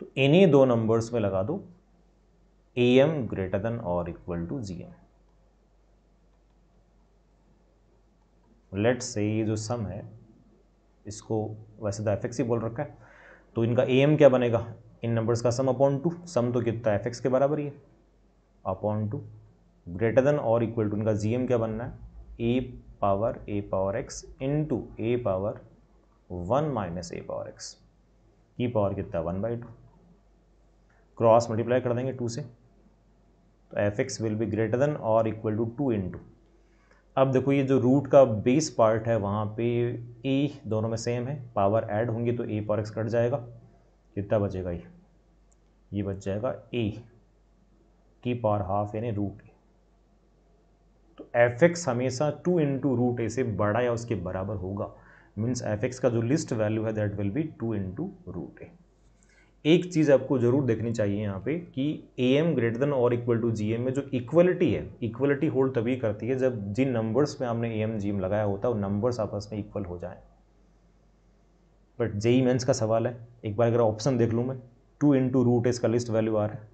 तो इन्हीं दो नंबर्स में लगा दो ए एम ग्रेटर देन और equal to G M let's say ये जो सम है इसको वैसे तो एफ एक्स ही बोल रखा है तो इनका ए एम क्या बनेगा इन नंबर्स का सम अपॉन टू सम तो कितना एफ एक्स के बराबर ही है अपॉन टू ग्रेटर देन और इक्वल टू इनका जी एम क्या बनना है a power a power x into a power one minus a power x की पावर कितना one by two cross multiply कर देंगे टू से तो f x will be greater than और इक्वल टू टू इंटू अब देखो ये जो रूट का बेस पार्ट है वहाँ पे ए दोनों में सेम है पावर ऐड होंगे तो ए पावर एक्स कट जाएगा कितना बचेगा ये ये बच जाएगा ए की पावर हाफ यानी रूट एफ एक्स हमेशा टू इंटू रूट ए से बड़ा या उसके बराबर होगा मीन्स एफ एक्स का जो लिस्ट वैल्यू है that will be two into root a एक चीज़ आपको ज़रूर देखनी चाहिए यहाँ पे कि ए एम ग्रेटर देन और इक्वल टू जी एम में जो इक्वलिटी है इक्वलिटी होल्ड तभी करती है जब जिन नंबर्स में आपने ए एम जी एम लगाया होता है वो नंबर्स आपस में इक्वल हो जाएं बट जेई मेंस का सवाल है एक बार अगर ऑप्शन देख लूँ मैं टू इंटू रूट इसका लिस्ट वैल्यू आ रहा है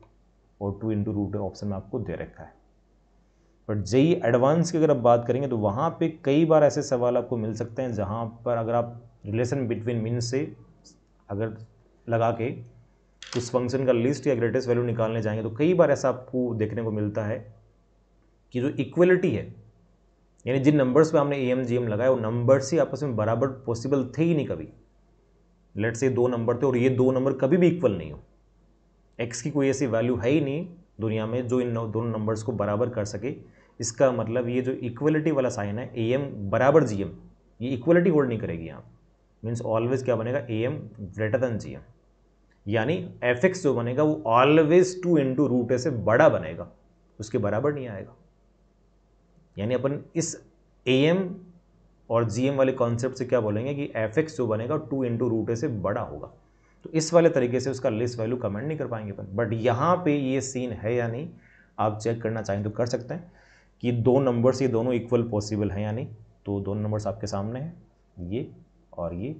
और टू इंटू रूट ऑप्शन में आपको दे रखा है बट जई एडवांस की अगर आप बात करेंगे तो वहाँ पे कई बार ऐसे सवाल आपको मिल सकते हैं जहाँ पर अगर आप रिलेशन बिटवीन मीन से अगर लगा के उस फंक्शन का लिस्ट या ग्रेटेस्ट वैल्यू निकालने जाएंगे तो कई बार ऐसा आपको देखने को मिलता है कि जो इक्वलिटी है यानी जिन नंबर्स पे हमने ए एम जी एम लगाया वो नंबर्स ही आपस में बराबर पॉसिबल थे ही नहीं कभी लेट से दो नंबर थे और ये दो नंबर कभी भी इक्वल नहीं हो एक्स की कोई ऐसी वैल्यू है ही नहीं दुनिया में जो इन दोनों नंबर्स को बराबर कर सके इसका मतलब ये जो इक्वलिटी वाला साइन है ए एम बराबर जी एम ये इक्वलिटी होल्ड नहीं करेगी यहाँ मीन्स ऑलवेज क्या बनेगा A M greater than G M यानी एफ एक्स जो बनेगा वो always two into root a से बड़ा बनेगा उसके बराबर नहीं आएगा यानी अपन इस ए एम और जी एम वाले कॉन्सेप्ट से क्या बोलेंगे कि एफ एक्स जो बनेगा टू इंटू रूट ए से बड़ा होगा तो इस वाले तरीके से उसका लिस्ट वैल्यू कमेंट नहीं कर पाएंगे अपन बट यहाँ पे ये सीन है या नहीं आप चेक करना चाहें तो कर सकते हैं कि दो नंबर्स ये दोनों इक्वल पॉसिबल हैं यानी तो दो नंबर्स आपके सामने हैं ये और ये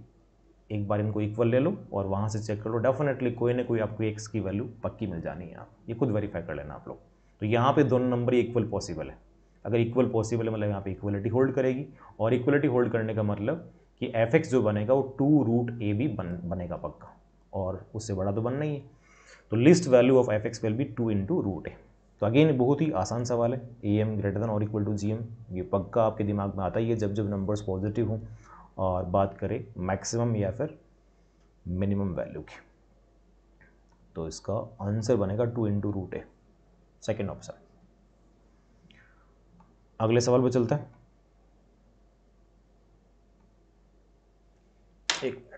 एक बार इनको इक्वल ले लो और वहाँ से चेक कर लो डेफिनेटली कोई ना कोई आपको एक्स की वैल्यू पक्की मिल जानी है आप ये खुद वेरीफाई कर लेना आप लोग तो यहाँ पे दोनों नंबर इक्वल पॉसिबल है अगर इक्वल पॉसिबल है मतलब यहाँ पे इक्वलिटी होल्ड करेगी और इक्वलिटी होल्ड करने का मतलब कि एफ एक्स जो बनेगा वो टू रूट ए भी बन बनेगा पक्का और उससे बड़ा तो बनना ही है तो least value of f x will be two into root a तो अगेन बहुत ही आसान सवाल है ए एम ग्रेटर दैन और इक्वल टू जी एम ये पक्का आपके दिमाग में आता ही है जब जब नंबर्स पॉजिटिव हों और बात करें मैक्सिमम या फिर मिनिमम वैल्यू की तो इसका आंसर बनेगा two into root a second option अगले सवाल पर चलता है एक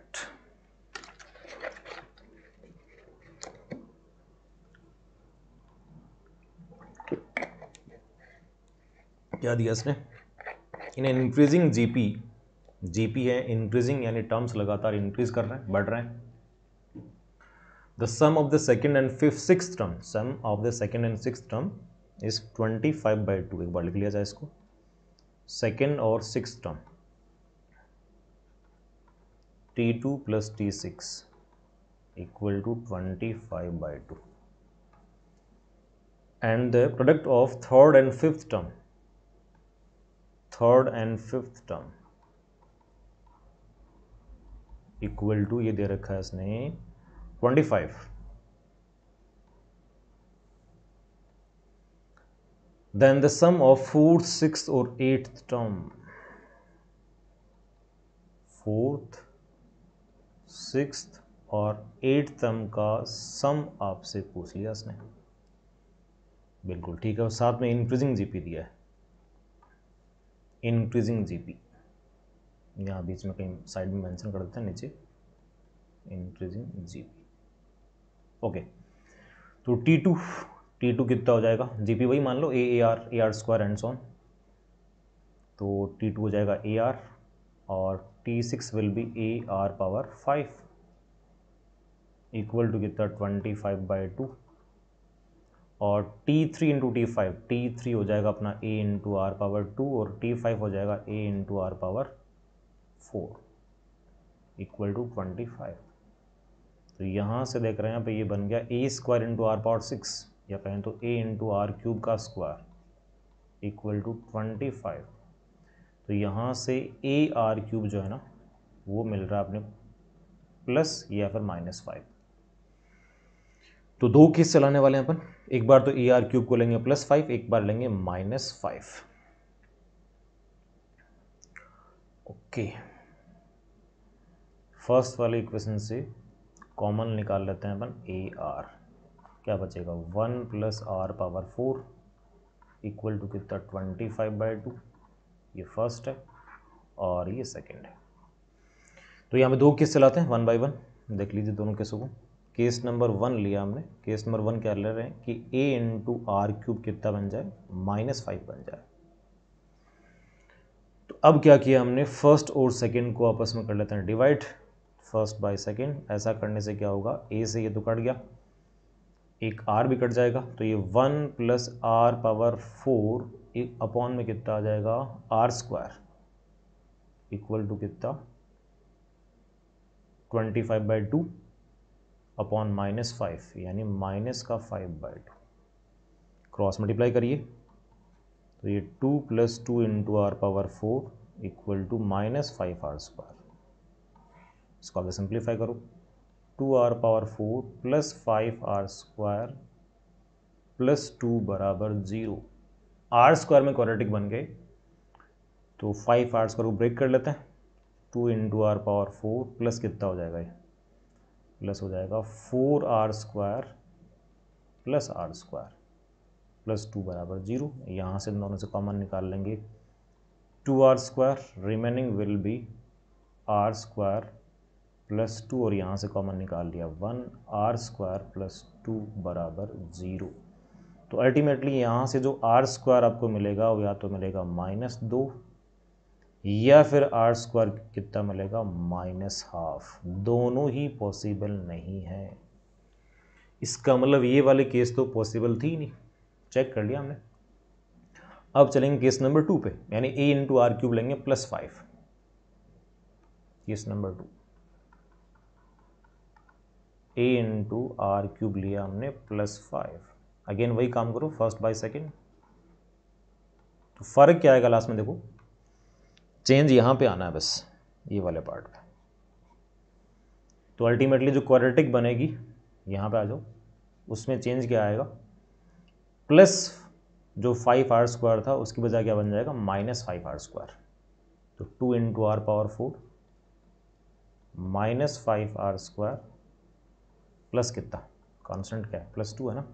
क्या दिया इसने इन इंक्रीजिंग जीपी जीपी है इंक्रीजिंग यानी टर्म्स लगातार इंक्रीज कर रहे हैं बढ़ रहे हैं the sum of the second and fifth sixth term sum of the second and sixth term is 25 by two एक बार लिख लिया जाए इसको सेकेंड और six term t two plus t six equal to twenty five by two and the product of third and fifth term third and fifth term equal to ये दे रखा है इसने twenty five then the sum of fourth six और एट्थ टर्म फोर्थ सिक्स और एट टर्म का सम आपसे पूछ लिया इसने बिल्कुल ठीक है और साथ में इंक्रीजिंग जीपी दिया है इंक्रीजिंग जीपी यहाँ बीच में कहीं साइड में मेंशन कर देते हैं नीचे इंक्रीजिंग जीपी ओके तो टी टू टी टू कितना हो जाएगा जीपी वही मान लो a A R A R square and so on तो टी टू हो जाएगा ए आर और t six will be A R power five equal to कितना ट्वेंटी फाइव बाई टू और t three into t five t three हो जाएगा अपना a into are power two और टी फाइव हो जाएगा a into are power four equal to twenty five तो यहाँ से देख रहे हैं पे ये बन गया a square into are power six या कहें तो ए इंटू आर क्यूब का square equal to twenty five तो यहाँ से ए आर क्यूब जो है ना वो मिल रहा है अपने प्लस या फिर माइनस फाइव तो दो केस चलाने वाले हैं अपन एक बार तो ई आर क्यूब को लेंगे प्लस फाइव एक बार लेंगे माइनस फाइव ओके फर्स्ट वाले इक्वेशन से कॉमन निकाल लेते हैं अपन ए आर क्या बचेगा one plus are power four equal to कितना ट्वेंटी फाइव बाई टू ये फर्स्ट है और ये सेकंड है तो यहाँ पे दो किस चलाते हैं वन बाय वन देख लीजिए दोनों किसों को केस नंबर वन लिया हमने केस नंबर वन क्या ले रहे हैं कि ए इंटू आर क्यूब कितना बन जाए माइनस फाइव बन जाए तो अब क्या किया हमने फर्स्ट और सेकेंड को आपस में कर लेते हैं डिवाइड फर्स्ट बाय सेकेंड ऐसा करने से क्या होगा ए से ये तो कट गया एक आर भी कट जाएगा तो ये one plus are power four upon में कितना आ जाएगा आर स्क्वायर इक्वल टू कितना twenty five by two upon minus five यानी माइनस का five by two cross multiply करिए तो ये two plus two into are power four equal to minus five r square इसको आगे सिंप्लीफाई करो two are power four plus five r square plus two बराबर ज़ीरो आर स्क्वायर में क्वाड्रेटिक बन गए तो फाइव आर स्क्वायर को ब्रेक कर लेते हैं two into are power four plus कितना हो जाएगा ये प्लस हो जाएगा four r square plus are square plus two बराबर जीरो यहाँ से दोनों से कॉमन निकाल लेंगे two r square remaining will be r square plus two और यहाँ से कॉमन निकाल लिया one r square plus two बराबर ज़ीरो तो अल्टीमेटली यहाँ से जो आर स्क्वायर आपको मिलेगा वो या तो मिलेगा माइनस दो या फिर आर स्क्वायर कितना मिलेगा माइनस हाफ दोनों ही पॉसिबल नहीं है इसका मतलब ये वाले केस तो पॉसिबल थी नहीं चेक कर लिया हमने अब चलेंगे केस नंबर टू पे यानी ए इंटू आर क्यूब लेंगे plus five case number two a into are cube लिया हमने प्लस फाइव अगेन वही काम करो फर्स्ट बाय सेकेंड तो फ़र्क क्या आएगा लास्ट में देखो चेंज यहाँ पे आना है बस ये वाले पार्ट पे तो अल्टीमेटली जो क्वारिटिक बनेगी यहाँ पे आ जाओ उसमें चेंज क्या आएगा प्लस जो फाइव आर स्क्वायर था उसकी बजाय क्या बन जाएगा माइनस फाइव आर स्क्वायर तो two into are power four minus five r square plus कितना कांस्टेंट क्या है प्लस टू है ना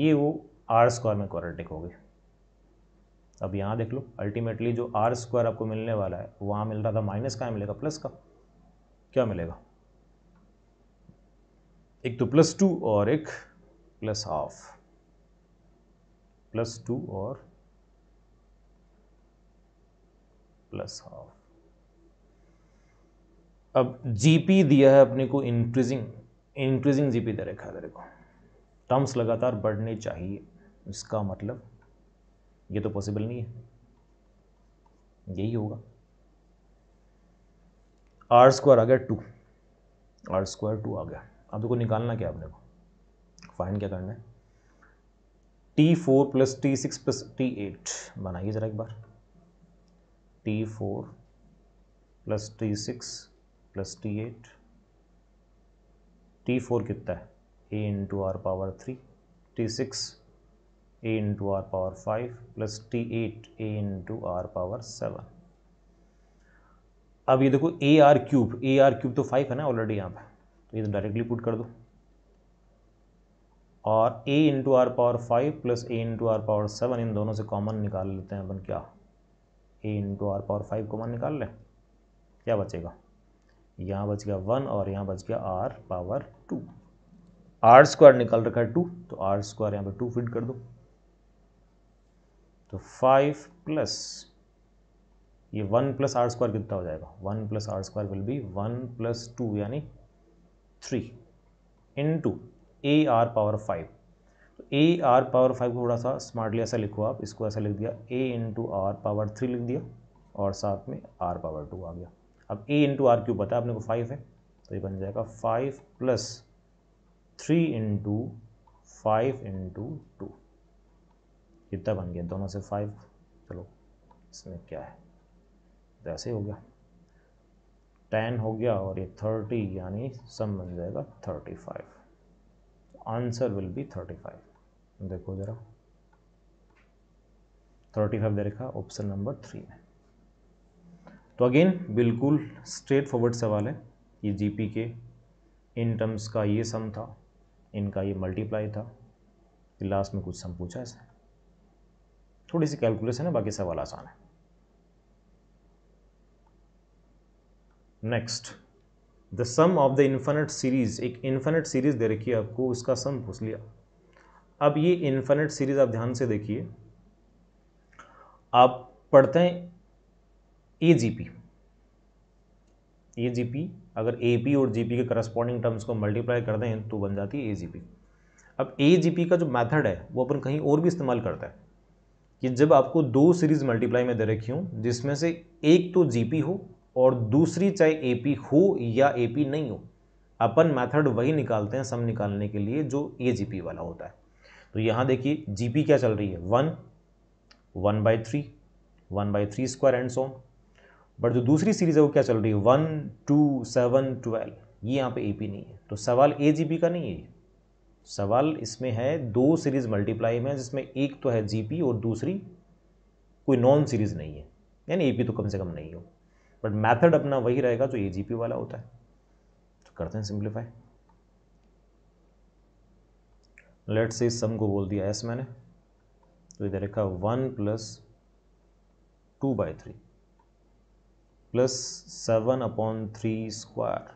ये वो आर स्क्वायर में क्वारिटिक हो गई अब यहाँ देख लो अल्टीमेटली जो आर स्क्वायर आपको मिलने वाला है वहाँ मिल रहा था माइनस का मिलेगा प्लस का क्या मिलेगा एक तो प्लस टू और एक प्लस हाफ प्लस टू और प्लस हाफ अब जीपी दिया है अपने को इंक्रीजिंग इंक्रीजिंग जीपी दे रखा है देखो टर्म्स लगातार बढ़ने चाहिए इसका मतलब ये तो पॉसिबल नहीं है यही होगा आर स्क्वायर आ गया टू आर स्क्वायर टू आ गया अब देखो निकालना क्या अपने को फाइन क्या करना है t four plus t six plus t eight बनाइए ज़रा एक बार t four plus t six plus t eight t four कितना है ए into are power three t six a into r power 5 plus t8 a into r power 7 अब ये देखो a r cube a r cube तो 5 है ना ऑलरेडी यहाँ पे तो ये तो डायरेक्टली पुट कर दो और a into are power five plus a into are power seven इन दोनों से कॉमन निकाल लेते हैं अपन क्या a into are power five common निकाल लें क्या बचेगा यहाँ बच गया वन और यहाँ बच गया r power two r square निकाल रखा है टू तो आर स्क्वायर यहाँ पे टू फिट कर दो तो फाइव प्लस ये वन प्लस आर स्क्वायर कितना हो जाएगा one plus are square will be one plus two यानी three into a are power five तो ए आर पावर फाइव को थोड़ा सा स्मार्टली ऐसा लिखो आप इसको ऐसा लिख दिया a into are power three लिख दिया और साथ में आर पावर टू आ गया अब ए इंटू आर क्यूब पता है अपने को फाइव है तो ये बन जाएगा five plus three into five into two कितना बन गया दोनों से फाइव चलो इसमें क्या है तो ऐसे हो गया टेन हो गया और ये थर्टी यानी सम बन जाएगा thirty five answer will be thirty five देखो ज़रा थर्टी फाइव दे रखा ऑप्शन नंबर थ्री में तो अगेन बिल्कुल स्ट्रेट फॉरवर्ड सवाल है ये जीपी के इन टर्म्स का ये सम था इनका ये मल्टीप्लाई था लास्ट में कुछ सम पूछा ऐसे थोड़ी सी कैलकुलेशन है बाकी सवाल आसान है next the sum of the infinite series एक इन्फिनिट सीरीज़ दे रखी है आपको उसका सम पूछ लिया अब ये इन्फिनिट सीरीज़ आप ध्यान से देखिए आप पढ़ते हैं ए G P A G P अगर ए पी और जी पी के करस्पॉन्डिंग टर्म्स को मल्टीप्लाई कर दें तो बन जाती है ए जी पी अब ए जी पी का जो मेथड है वो अपन कहीं और भी इस्तेमाल करता है कि जब आपको दो सीरीज़ मल्टीप्लाई में दे रखी हूँ जिसमें से एक तो जीपी हो और दूसरी चाहे एपी हो या एपी नहीं हो अपन मेथड वही निकालते हैं सम निकालने के लिए जो ए जी वाला होता है तो यहाँ देखिए जीपी क्या चल रही है one one by three one by three square and so on but जो दूसरी सीरीज़ है वो क्या चल रही है वन टू सेवन ट्वेल्व ये यहाँ पे एपी नहीं है तो सवाल ए का नहीं है सवाल इसमें है दो सीरीज़ मल्टीप्लाई में जिसमें एक तो है जीपी और दूसरी कोई नॉन सीरीज़ नहीं है यानी एपी तो कम से कम नहीं हो बट मेथड अपना वही रहेगा जो एजीपी वाला होता है तो करते हैं सिंप्लीफाई लेट से सम को बोल दिया एस मैंने तो इधर रखा one plus two by three plus seven upon three square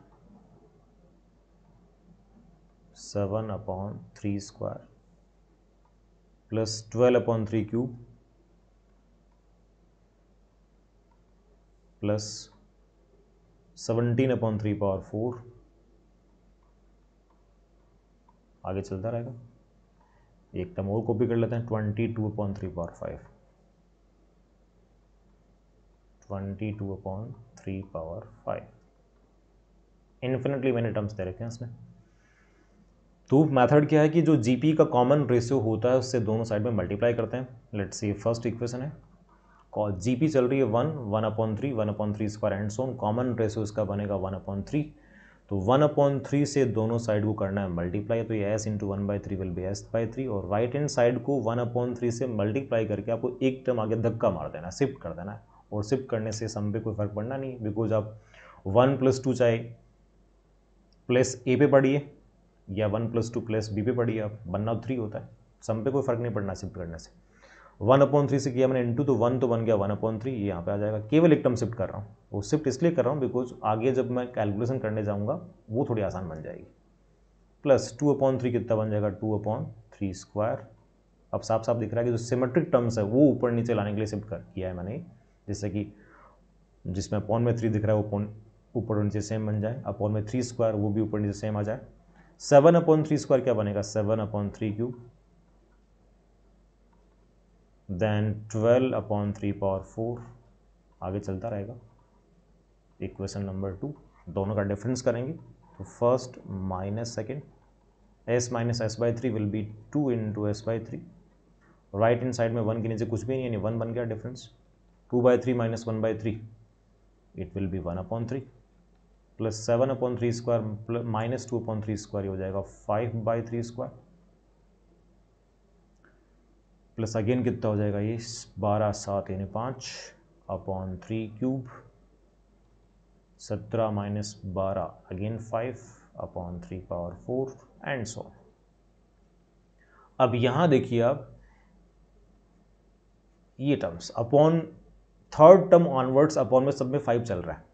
seven upon three square plus twelve upon three cube plus seventeen upon three power four आगे चलता रहेगा एक टर्म और कॉपी कर लेते हैं twenty two upon three power five twenty two upon three power five infinitely मैंने टर्म्स दे रखे हैं इसमें तो मेथड क्या है कि जो जी e का कॉमन रेशियो होता है उससे दोनों साइड में मल्टीप्लाई करते हैं लेट्स सी फर्स्ट इक्वेशन है जी पी e चल रही है one one upon three one upon three square and so on common ratio इसका बनेगा वन अपॉइंट थ्री तो वन अपॉइंट थ्री से दोनों साइड को करना है मल्टीप्लाई तो ये S into one by three will be S by three और राइट हैंड साइड को वन अपॉइंट थ्री से मल्टीप्लाई करके आपको एक टर्म आगे धक्का मार देना शिफ्ट कर देना है और शिफ्ट करने से सम पे कोई फर्क पड़ना नहीं बिकॉज आप वन प्लस टू चाहे प्लस ए पे पढ़िए या one plus two plus B पे पढ़िए आप वन नाउ थ्री होता है सम पे कोई फर्क नहीं पड़ना शिफ्ट करने से वन अपॉन थ्री से किया मैंने इंटू तो वन तो वन गया वन अपॉन थ्री ये यहाँ पे आ जाएगा केवल एक टर्म शिफ्ट कर रहा हूँ वो शिफ्ट इसलिए कर रहा हूँ बिकॉज आगे जब मैं कैलकुलेशन करने जाऊँगा वो थोड़ी आसान बन जाएगी प्लस टू अपॉन थ्री कितना बन जाएगा टू अपॉन थ्री स्क्वायर अब साफ साफ दिख रहा है कि जो सिमेट्रिक टर्म्स है वो ऊपर नीचे लाने के लिए शिफ्ट कर किया है मैंने जैसे कि जिसमें अपॉन में थ्री दिख रहा है वो अपॉन ऊपर नीचे सेम बन जाए अपॉन में थ्री स्क्वायर वो भी ऊपर नीचे सेम आ जाए सेवन अपॉन थ्री स्क्वायर क्या बनेगा seven upon three cube then twelve upon three power four आगे चलता रहेगा इक्वेशन नंबर टू दोनों का डिफरेंस करेंगे तो first minus second S minus S by three will be two in two S by three right in side में वन के नीचे कुछ भी नहीं है वन बन गया difference two by three minus one by three it will be one upon three plus seven upon three square minus two upon three square हो जाएगा five by three square plus again कितना हो जाएगा ये बारह सात यानी पाँच अपॉन थ्री क्यूब सत्रह माइनस बारह again five upon three power four and so अब यहाँ देखिए आप ये terms upon third term onwards upon में सब में फाइव चल रहा है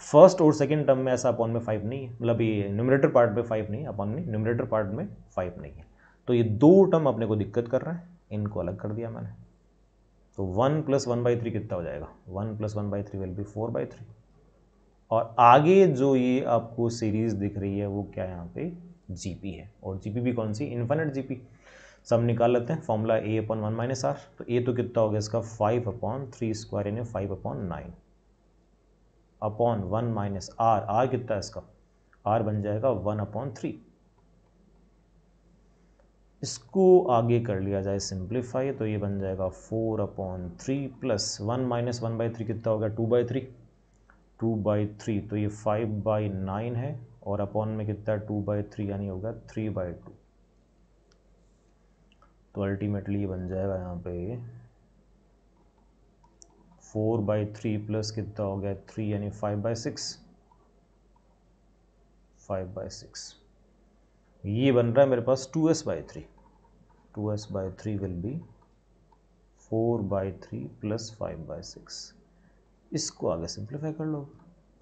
फर्स्ट और सेकेंड टर्म में ऐसा अपॉन में फाइव नहीं है मतलब ये न्यूमरेटर पार्ट में फाइव नहीं है अपॉन में न्यूमरेटर पार्ट में फाइव नहीं है तो ये दो टर्म अपने को दिक्कत कर रहे हैं इनको अलग कर दिया मैंने तो one plus one by three कितना हो जाएगा one plus one by three will be four by three और आगे जो ये आपको सीरीज़ दिख रही है वो क्या यहाँ पे पी है और पी भी कौन सी जी पी सब निकाल लेते हैं formula A upon one minus R तो ए तो कितना हो गया इसका फाइव अपॉन थ्री स्क्वायर यानी five upon nine upon one minus R R कितना है इसका आर बन जाएगा वन अपॉन थ्री इसको आगे कर लिया जाए सिंप्लीफाई तो ये बन जाएगा four upon three plus one minus one by three कितना हो गया two by three two by three तो ये फाइव बाई नाइन है और अपॉन में कितना टू बाई थ्री यानी होगा थ्री बाई टू तो अल्टीमेटली ये बन जाएगा यहाँ पे फोर बाई थ्री प्लस कितना हो गया थ्री यानी five by six five by six ये बन रहा है मेरे पास two S by three two S by three will be four by three plus five by six इसको आगे सिंप्लीफाई कर लो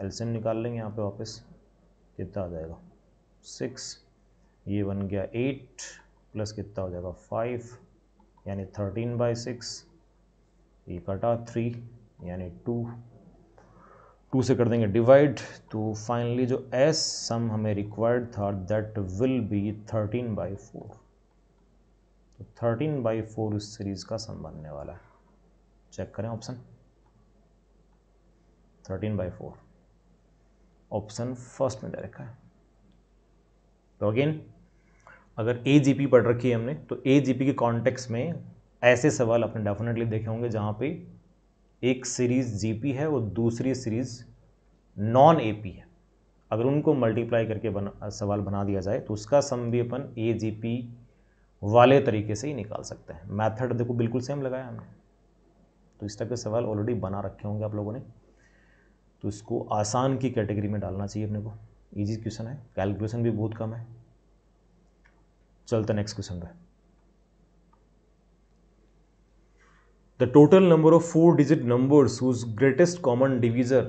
एल्सियम निकाल लेंगे यहाँ पे वापस कितना आ जाएगा सिक्स ये बन गया एट प्लस कितना हो जाएगा फाइव यानी थर्टीन बाई सिक्स ये कटा थ्री यानी टू टू से कर देंगे डिवाइड तो फाइनली जो एस सम हमें रिक्वायर्ड था that will be thirteen by four तो थर्टीन बाई फोर इस सीरीज़ का सम बनने वाला है चेक करें option thirteen by four option first में दे रखा है तो अगेन अगर ए जी पी पढ़ रखी है हमने तो ए जी पी के कॉन्टेक्स में ऐसे सवाल आपने डेफिनेटली देखे होंगे जहाँ पे एक सीरीज़ जीपी है और दूसरी सीरीज़ नॉन एपी है अगर उनको मल्टीप्लाई करके बना सवाल बना दिया जाए तो उसका सम भी अपन ए जी पी वाले तरीके से ही निकाल सकते हैं मैथड देखो बिल्कुल सेम लगाया हमने तो इस टाइप के सवाल ऑलरेडी बना रखे होंगे आप लोगों ने तो इसको आसान की कैटेगरी में डालना चाहिए अपने को ईजी क्वेश्चन है कैलकुलेशन भी बहुत कम है चलते नेक्स्ट क्वेश्चन पर the total number of four digit numbers whose greatest common divisor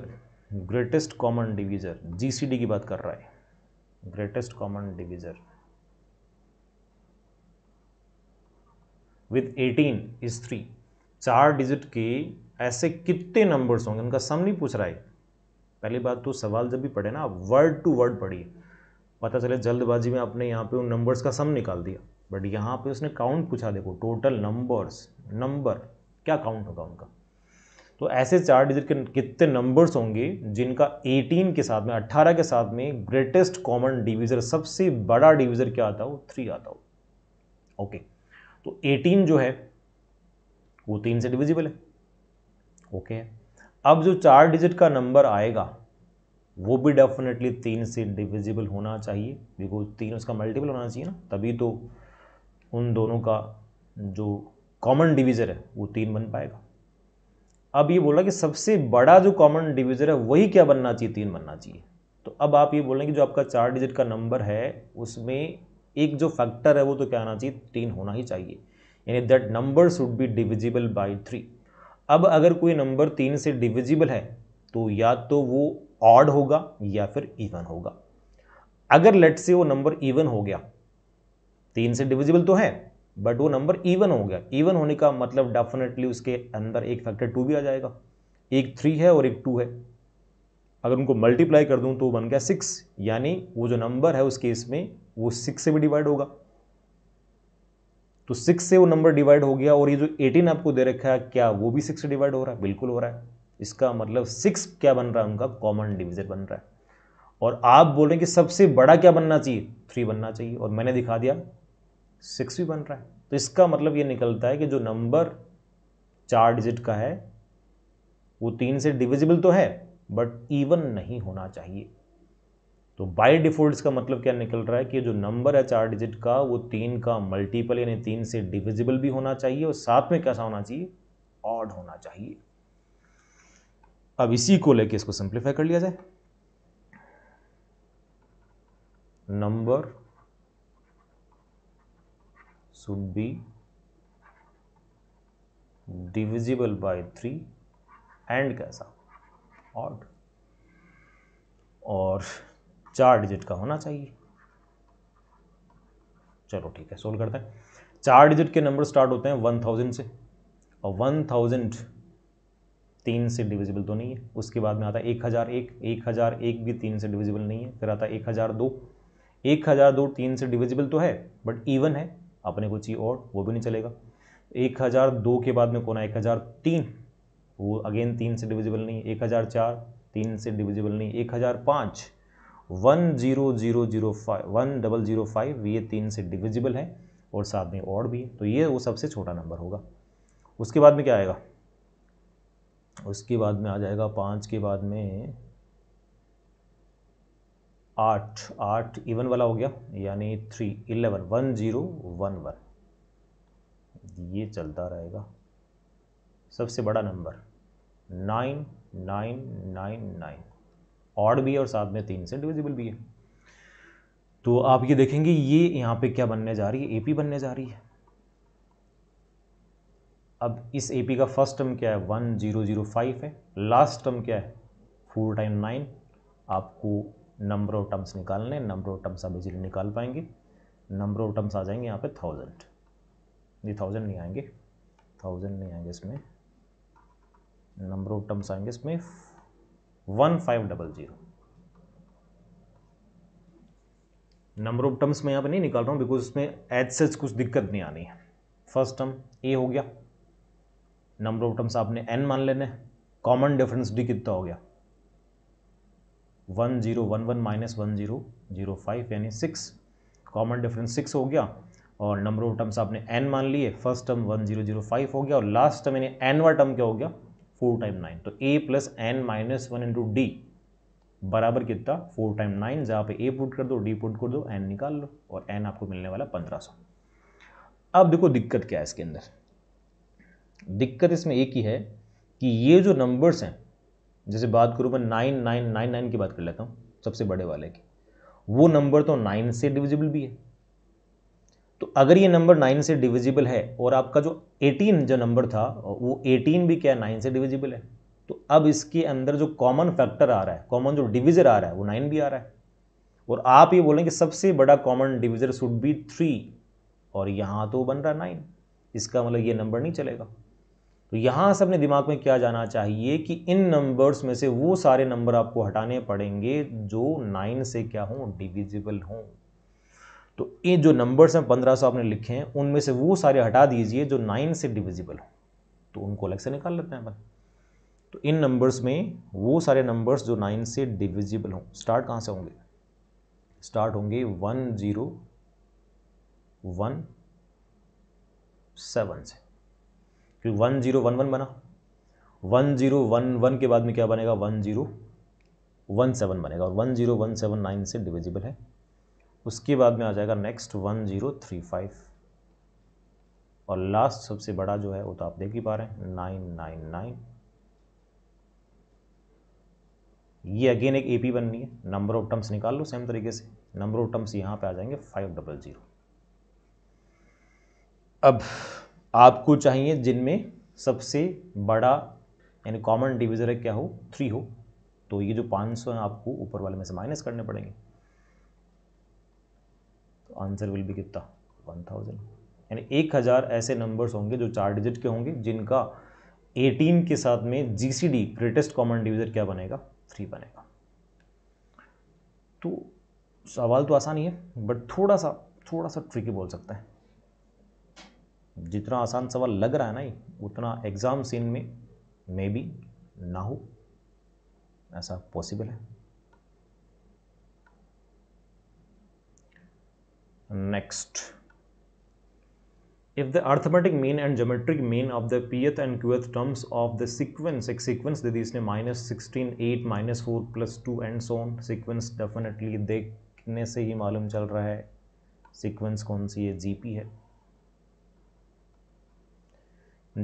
greatest common divisor gcd की बात कर रहा है greatest common divisor with 18 is 3 चार डिजिट के ऐसे कितने नंबर्स होंगे उनका सम नहीं पूछ रहा है पहली बात तो सवाल जब भी पढ़े ना वर्ड टू वर्ड पढ़िए पता चले जल्दबाजी में आपने यहाँ पे उन नंबर्स का सम निकाल दिया बट यहाँ पे उसने काउंट पूछा देखो टोटल नंबर्स नंबर क्या काउंट होगा उनका तो ऐसे चार डिजिट के कितने नंबर्स होंगे जिनका 18 के साथ में 18 के साथ में ग्रेटेस्ट कॉमन डिविजर सबसे बड़ा डिविजर क्या आता हो थ्री आता हो ओके तो 18 जो है वो तीन से डिविजिबल है ओके अब जो चार डिजिट का नंबर आएगा वो भी डेफिनेटली तीन से डिविजिबल होना चाहिए बिकॉज तीन उसका मल्टीपल होना चाहिए ना तभी तो उन दोनों का जो कॉमन डिविज़र है वो तीन बन पाएगा अब ये बोला कि सबसे बड़ा जो कॉमन डिविज़र है वही क्या बनना चाहिए तीन बनना चाहिए तो अब आप ये बोलेंगे जो आपका चार डिजिट का नंबर है उसमें एक जो फैक्टर है वो तो क्या आना चाहिए तीन होना ही चाहिए यानी that number should be divisible by three अब अगर कोई नंबर तीन से डिविजिबल है तो या तो वो ऑड होगा या फिर इवन होगा अगर लेट से वो नंबर इवन हो गया तीन से डिविजिबल तो है बट वो नंबर इवन हो गया इवन होने का मतलब डेफिनेटली उसके अंदर एक फैक्टर टू भी आ जाएगा एक थ्री है और एक टू है अगर उनको मल्टीप्लाई कर दूं तो बन गया सिक्स यानी वो जो नंबर है उस केस में वो सिक्स से भी डिवाइड होगा तो सिक्स से वो नंबर डिवाइड हो गया और ये जो एटीन आपको दे रखा है क्या वो भी सिक्स से डिवाइड हो रहा है बिल्कुल हो रहा है इसका मतलब सिक्स क्या बन रहा है उनका कॉमन डिविजन बन रहा है और आप बोल रहे हैं कि सबसे बड़ा क्या बनना चाहिए थ्री बनना चाहिए और मैंने दिखा दिया सिक्स भी बन रहा है तो इसका मतलब ये निकलता है कि जो नंबर चार डिजिट का है वो तीन से डिविजिबल तो है बट इवन नहीं होना चाहिए तो बाय डिफॉल्ट का मतलब क्या निकल रहा है कि जो नंबर है चार डिजिट का वो तीन का मल्टीपल यानी तीन से डिविजिबल भी होना चाहिए और साथ में कैसा होना चाहिए ऑड होना चाहिए अब इसी को लेके इसको सिंप्लीफाई कर लिया जाए number should be divisible by 3 and कैसा odd और चार डिजिट का होना चाहिए चलो ठीक है सोल्व करते हैं चार डिजिट के नंबर स्टार्ट होते हैं वन थाउजेंड से और वन थाउजेंड तीन से डिविजिबल तो नहीं है उसके बाद में आता है एक हज़ार एक एक हज़ार एक भी तीन से डिविजिबल नहीं है फिर आता है एक हज़ार दो एक हज़ार दो तीन से डिविजिबल तो है बट इवन है अपने को चाहिए और वो भी नहीं चलेगा एक हज़ार दो के बाद में कौन है एक हज़ार तीन वो अगेन तीन से डिविजिबल नहीं एक हज़ार चार तीन से डिविजिबल नहीं एक हज़ार पाँच one zero zero zero five one double zero five ये तीन से डिविजिबल है और साथ में और भी तो ये वो सबसे छोटा नंबर होगा उसके बाद में क्या आएगा उसके बाद में आ जाएगा पाँच के बाद में आठ आठ इवन वाला हो गया यानी three eleven one zero one one ये चलता रहेगा सबसे बड़ा number nine nine nine nine odd भी है और साथ में तीन से डिविजिबल भी है तो आप ये देखेंगे ये यहाँ पे क्या बनने जा रही है एपी बनने जा रही है अब इस एपी का फर्स्ट टर्म क्या है वन जीरो जीरो फाइव है लास्ट टर्म क्या है फोर टाइम नाइन आपको नंबर ऑफ टर्म्स निकालने नंबर ऑफ टर्म्स आप इजीली निकाल पाएंगे नंबर ऑफ टर्म्स आ जाएंगे यहाँ पे थाउजेंड ये थाउजेंड नहीं आएंगे थाउजेंड नहीं आएंगे इसमें नंबर ऑफ टर्म्स आएंगे इसमें one five double zero number of terms मैं यहाँ पे नहीं निकाल रहा हूँ बिकॉज इसमें एज सच कुछ दिक्कत नहीं आनी है फर्स्ट टर्म ए हो गया नंबर ऑफ टर्म्स आपने एन मान लेने कॉमन डिफरेंस डी कितना हो गया one zero one one minus one zero zero five यानी सिक्स कॉमन डिफरेंस सिक्स हो गया और नंबर ऑफ टर्म्स आपने एन मान लिए first term one zero zero five हो गया और लास्ट टर्म यानी एनवा टर्म क्या हो गया फोर टाइम नाइन तो A plus N minus one into D बराबर कितना फोर टाइम नाइन जहाँ पे ए पुट कर दो डी पुट कर दो एन निकाल लो और एन आपको मिलने वाला पंद्रह सौ अब देखो दिक्कत क्या है इसके अंदर दिक्कत इसमें एक ही है कि ये जो नंबर्स हैं जैसे बात करूँ मैं नाइन नाइन नाइन नाइन की बात कर लेता हूँ सबसे बड़े वाले की वो नंबर तो नाइन से डिविजिबल भी है तो अगर ये नंबर नाइन से डिविजिबल है और आपका जो एटीन जो नंबर था वो एटीन भी क्या है नाइन से डिविजिबल है तो अब इसके अंदर जो कॉमन फैक्टर आ रहा है कॉमन जो डिविजर आ रहा है वो नाइन भी आ रहा है और आप ये बोलें कि सबसे बड़ा common divisor should be three और यहाँ तो बन रहा है नाइन इसका मतलब ये नंबर नहीं चलेगा तो यहाँ से अपने दिमाग में क्या जाना चाहिए कि इन नंबर्स में से वो सारे नंबर आपको हटाने पड़ेंगे जो नाइन से क्या हों डिविजिबल हों तो ये जो नंबर्स हैं पंद्रह सौ आपने लिखे हैं उनमें से वो सारे हटा दीजिए जो नाइन से डिविजिबल हों तो उनको अलग से निकाल लेते हैं अपन तो इन नंबर्स में वो सारे नंबर्स जो नाइन से डिविजिबल हों स्टार्ट कहाँ से होंगे स्टार्ट होंगे वन ज़ीरो वन सेवन से फिर वन ज़ीरो वन वन बना वन ज़ीरो वन वन के बाद में क्या बनेगा वन ज़ीरो वन सेवन बनेगा और one zero one seven nine से डिविजिबल है उसके बाद में आ जाएगा next one zero three five और लास्ट सबसे बड़ा जो है वो तो आप देख ही पा रहे हैं नाइन नाइन नाइन ये अगेन एक एपी बननी है नंबर ऑफ टर्म्स निकाल लो सेम तरीके से नंबर ऑफ टर्म्स यहाँ पे आ जाएंगे फाइव डबल ज़ीरो अब आपको चाहिए जिनमें सबसे बड़ा यानी कॉमन डिविज़र है क्या हो थ्री हो तो ये जो पाँच सौ है आपको ऊपर वाले में से माइनस करने पड़ेंगे तो आंसर विल बी कितना वन थाउजेंड यानी एक हज़ार ऐसे नंबर्स होंगे जो चार डिजिट के होंगे जिनका एटीन के साथ में G C D greatest common divisor क्या बनेगा थ्री बनेगा तो सवाल तो आसान ही है बट थोड़ा सा थोड़ा सा ट्रिकी बोल सकते हैं जितना आसान सवाल लग रहा है ना ये उतना एग्ज़ाम सीन में मे बी ना हो ऐसा पॉसिबल है next if the arithmetic mean and geometric mean of the pth e and qth terms of the sequence एक सिक्वेंस दे दी इसने minus sixteen eight minus four plus two and so on sequence definitely देखने से ही मालूम चल रहा है सीक्वेंस कौन सी है जीपी है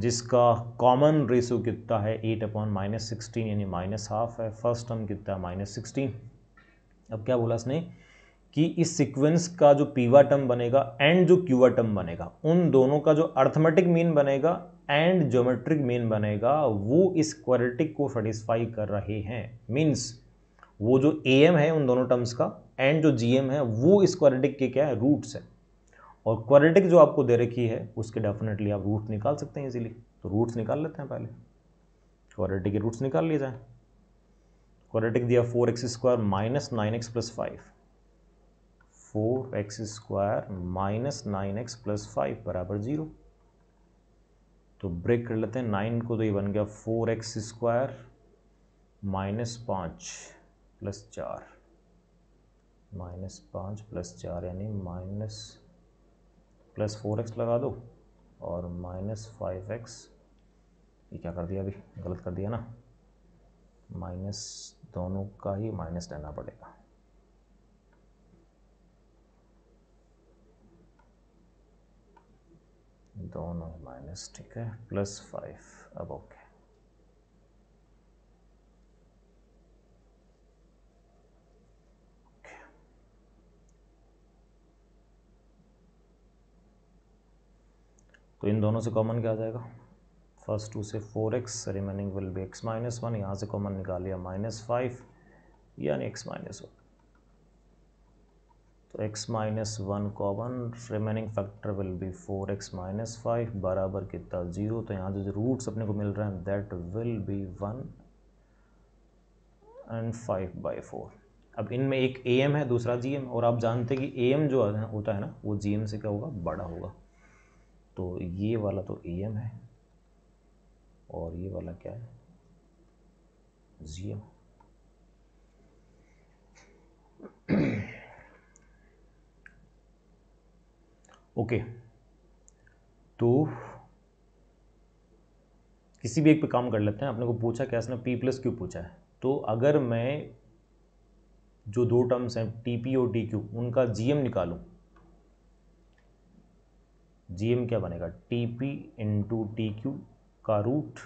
जिसका कॉमन रेशो कितना है एट अपॉन माइनस सिक्सटीन यानी माइनस हाफ है फर्स्ट टर्म कितना है माइनस सिक्सटीन अब क्या बोला इसने कि इस सीक्वेंस का जो पीवा टर्म बनेगा एंड जो क्यूवा टर्म बनेगा उन दोनों का जो अर्थमेटिक मीन बनेगा एंड ज्योमेट्रिक मीन बनेगा वो इस क्वालिटिक को सेटिस्फाई कर रहे हैं मीन्स वो जो ए एम है उन दोनों टर्म्स का एंड जो जी एम है वो इस क्वालिटिक के क्या है रूट्स है और क्वाड्रेटिक जो आपको दे रखी है उसके डेफिनेटली आप रूट निकाल सकते हैं इजीली तो रूट्स निकाल लेते हैं पहले क्वाड्रेटिक के रूट्स निकाल लिए जाए क्वाड्रेटिक दिया four X square minus nine X plus five four X square minus nine X plus five बराबर जीरो तो ब्रेक कर लेते हैं नाइन को तो ये बन गया फोर एक्स स्क्वायर माइनस पाँच प्लस चार माइनस पाँच प्लस चार यानी माइनस प्लस फोर एक्स लगा दो और माइनस फाइव एक्स ये क्या कर दिया अभी गलत कर दिया ना माइनस दोनों का ही माइनस लेना पड़ेगा दोनों माइनस ठीक है प्लस फाइव अब ओके तो इन दोनों से कॉमन क्या आ जाएगा फर्स्ट टू से four X remaining will be X minus one यहाँ से कॉमन निकाल लिया माइनस फाइव यानी एक्स माइनस वन तो X minus one common remaining factor will be four X minus five बराबर कितना जीरो तो यहाँ जो रूट्स अपने को मिल रहे हैं that will be one and five by four अब इनमें एक ए एम है दूसरा जी एम और आप जानते हैं कि ए एम जो होता है ना वो जी एम से क्या होगा बड़ा होगा तो ये वाला तो ए एम है और ये वाला क्या है जी एम ओके तो किसी भी एक पे काम कर लेते हैं अपने को पूछा क्या इसने पी प्लस क्यू पूछा है तो अगर मैं जो दो टर्म्स हैं टी पी और टी क्यू उनका जी एम निकालूँ जी एम क्या बनेगा T P into T Q का रूट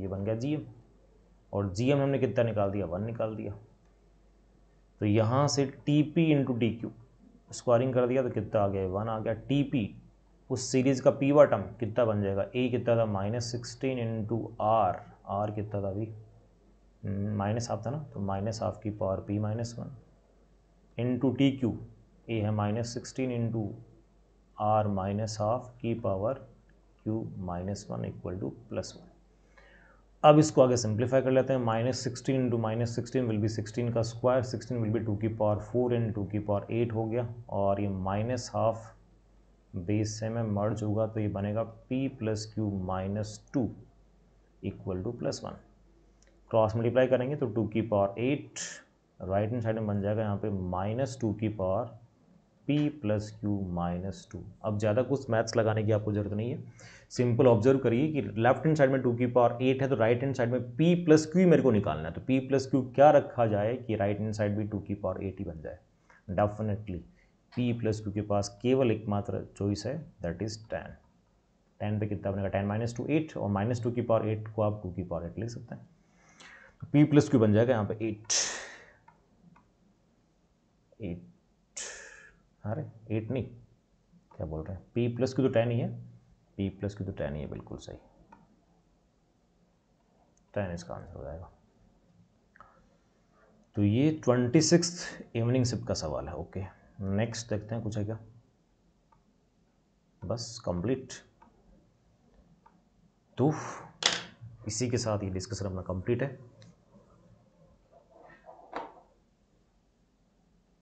ये बन गया जी एम और जी एम हमने कितना निकाल दिया वन निकाल दिया तो यहाँ से T P into T Q squaring कर दिया तो कितना आ गया वन आ गया टी पी उस सीरीज़ का पी टर्म कितना बन जाएगा ए कितना था minus sixteen into R R कितना था अभी माइनस hmm, हाफ था ना तो माइनस हाफ की power P minus one into T Q A है minus sixteen into R minus half की power Q minus one equal two plus one अब इसको आगे सिंप्लीफाई कर लेते हैं minus sixteen into minus sixteen will be sixteen का square sixteen will be two की पावर फोर इन टू की पावर एट हो गया और ये माइनस हाफ बेस से में मर्ज होगा तो ये बनेगा P plus Q minus two equal two plus one cross multiply करेंगे तो टू की power eight right hand side में बन जाएगा यहाँ पे माइनस टू की power p plus Q minus two अब ज़्यादा कुछ मैथ्स लगाने की आपको जरूरत नहीं है सिंपल ऑब्जर्व करिए कि लेफ्ट हैंड साइड में टू की पावर एट है तो राइट हैंड साइड में p प्लस क्यू मेरे को निकालना है तो p प्लस क्यू क्या रखा जाए कि राइट हैंड साइड भी टू की पावर एट ही बन जाए डेफिनेटली p प्लस क्यू के पास केवल एकमात्र चॉइस है दैट इज़ टेन टेन पे कितना बनेगा टेन माइनस टू एट और माइनस टू की पावर एट को आप टू की पावर एट ले सकते हैं तो पी प्लस क्यू बन जाएगा यहाँ पे एट एट अरे एट नहीं क्या बोल रहे हैं पी प्लस की तो टेन ही है पी प्लस की तो टेन ही है बिल्कुल सही टेन इसका आंसर हो जाएगा तो ये ट्वेंटी सिक्स इवनिंग शिफ्ट का सवाल है ओके नेक्स्ट देखते हैं कुछ है क्या बस कंप्लीट तो इसी के साथ ये डिस्कशन अपना कंप्लीट है